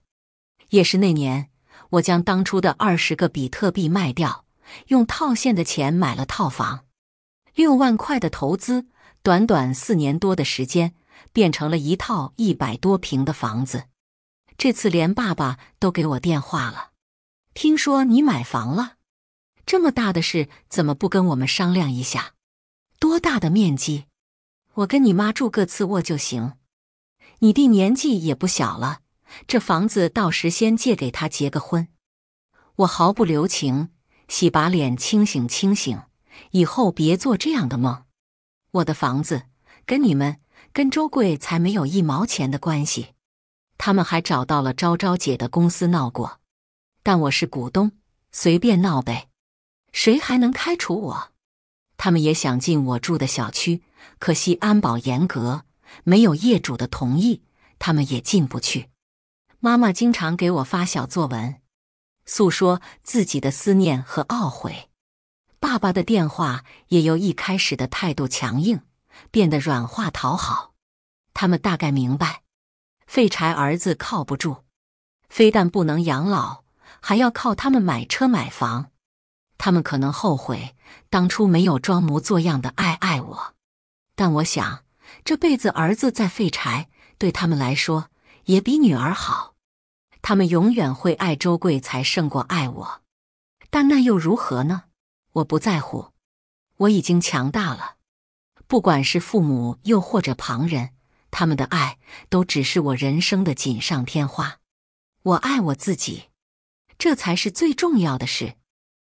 也是那年。我将当初的二十个比特币卖掉，用套现的钱买了套房，六万块的投资，短短四年多的时间，变成了一套一百多平的房子。这次连爸爸都给我电话了，听说你买房了，这么大的事怎么不跟我们商量一下？多大的面积？我跟你妈住个次卧就行。你弟年纪也不小了。这房子到时先借给他结个婚，我毫不留情。洗把脸，清醒清醒，以后别做这样的梦。我的房子跟你们、跟周贵才没有一毛钱的关系。他们还找到了昭昭姐的公司闹过，但我是股东，随便闹呗。谁还能开除我？他们也想进我住的小区，可惜安保严格，没有业主的同意，他们也进不去。妈妈经常给我发小作文，诉说自己的思念和懊悔。爸爸的电话也由一开始的态度强硬，变得软化讨好。他们大概明白，废柴儿子靠不住，非但不能养老，还要靠他们买车买房。他们可能后悔当初没有装模作样的爱爱我，但我想这辈子儿子再废柴，对他们来说也比女儿好。他们永远会爱周贵才胜过爱我，但那又如何呢？我不在乎，我已经强大了。不管是父母又或者旁人，他们的爱都只是我人生的锦上添花。我爱我自己，这才是最重要的事。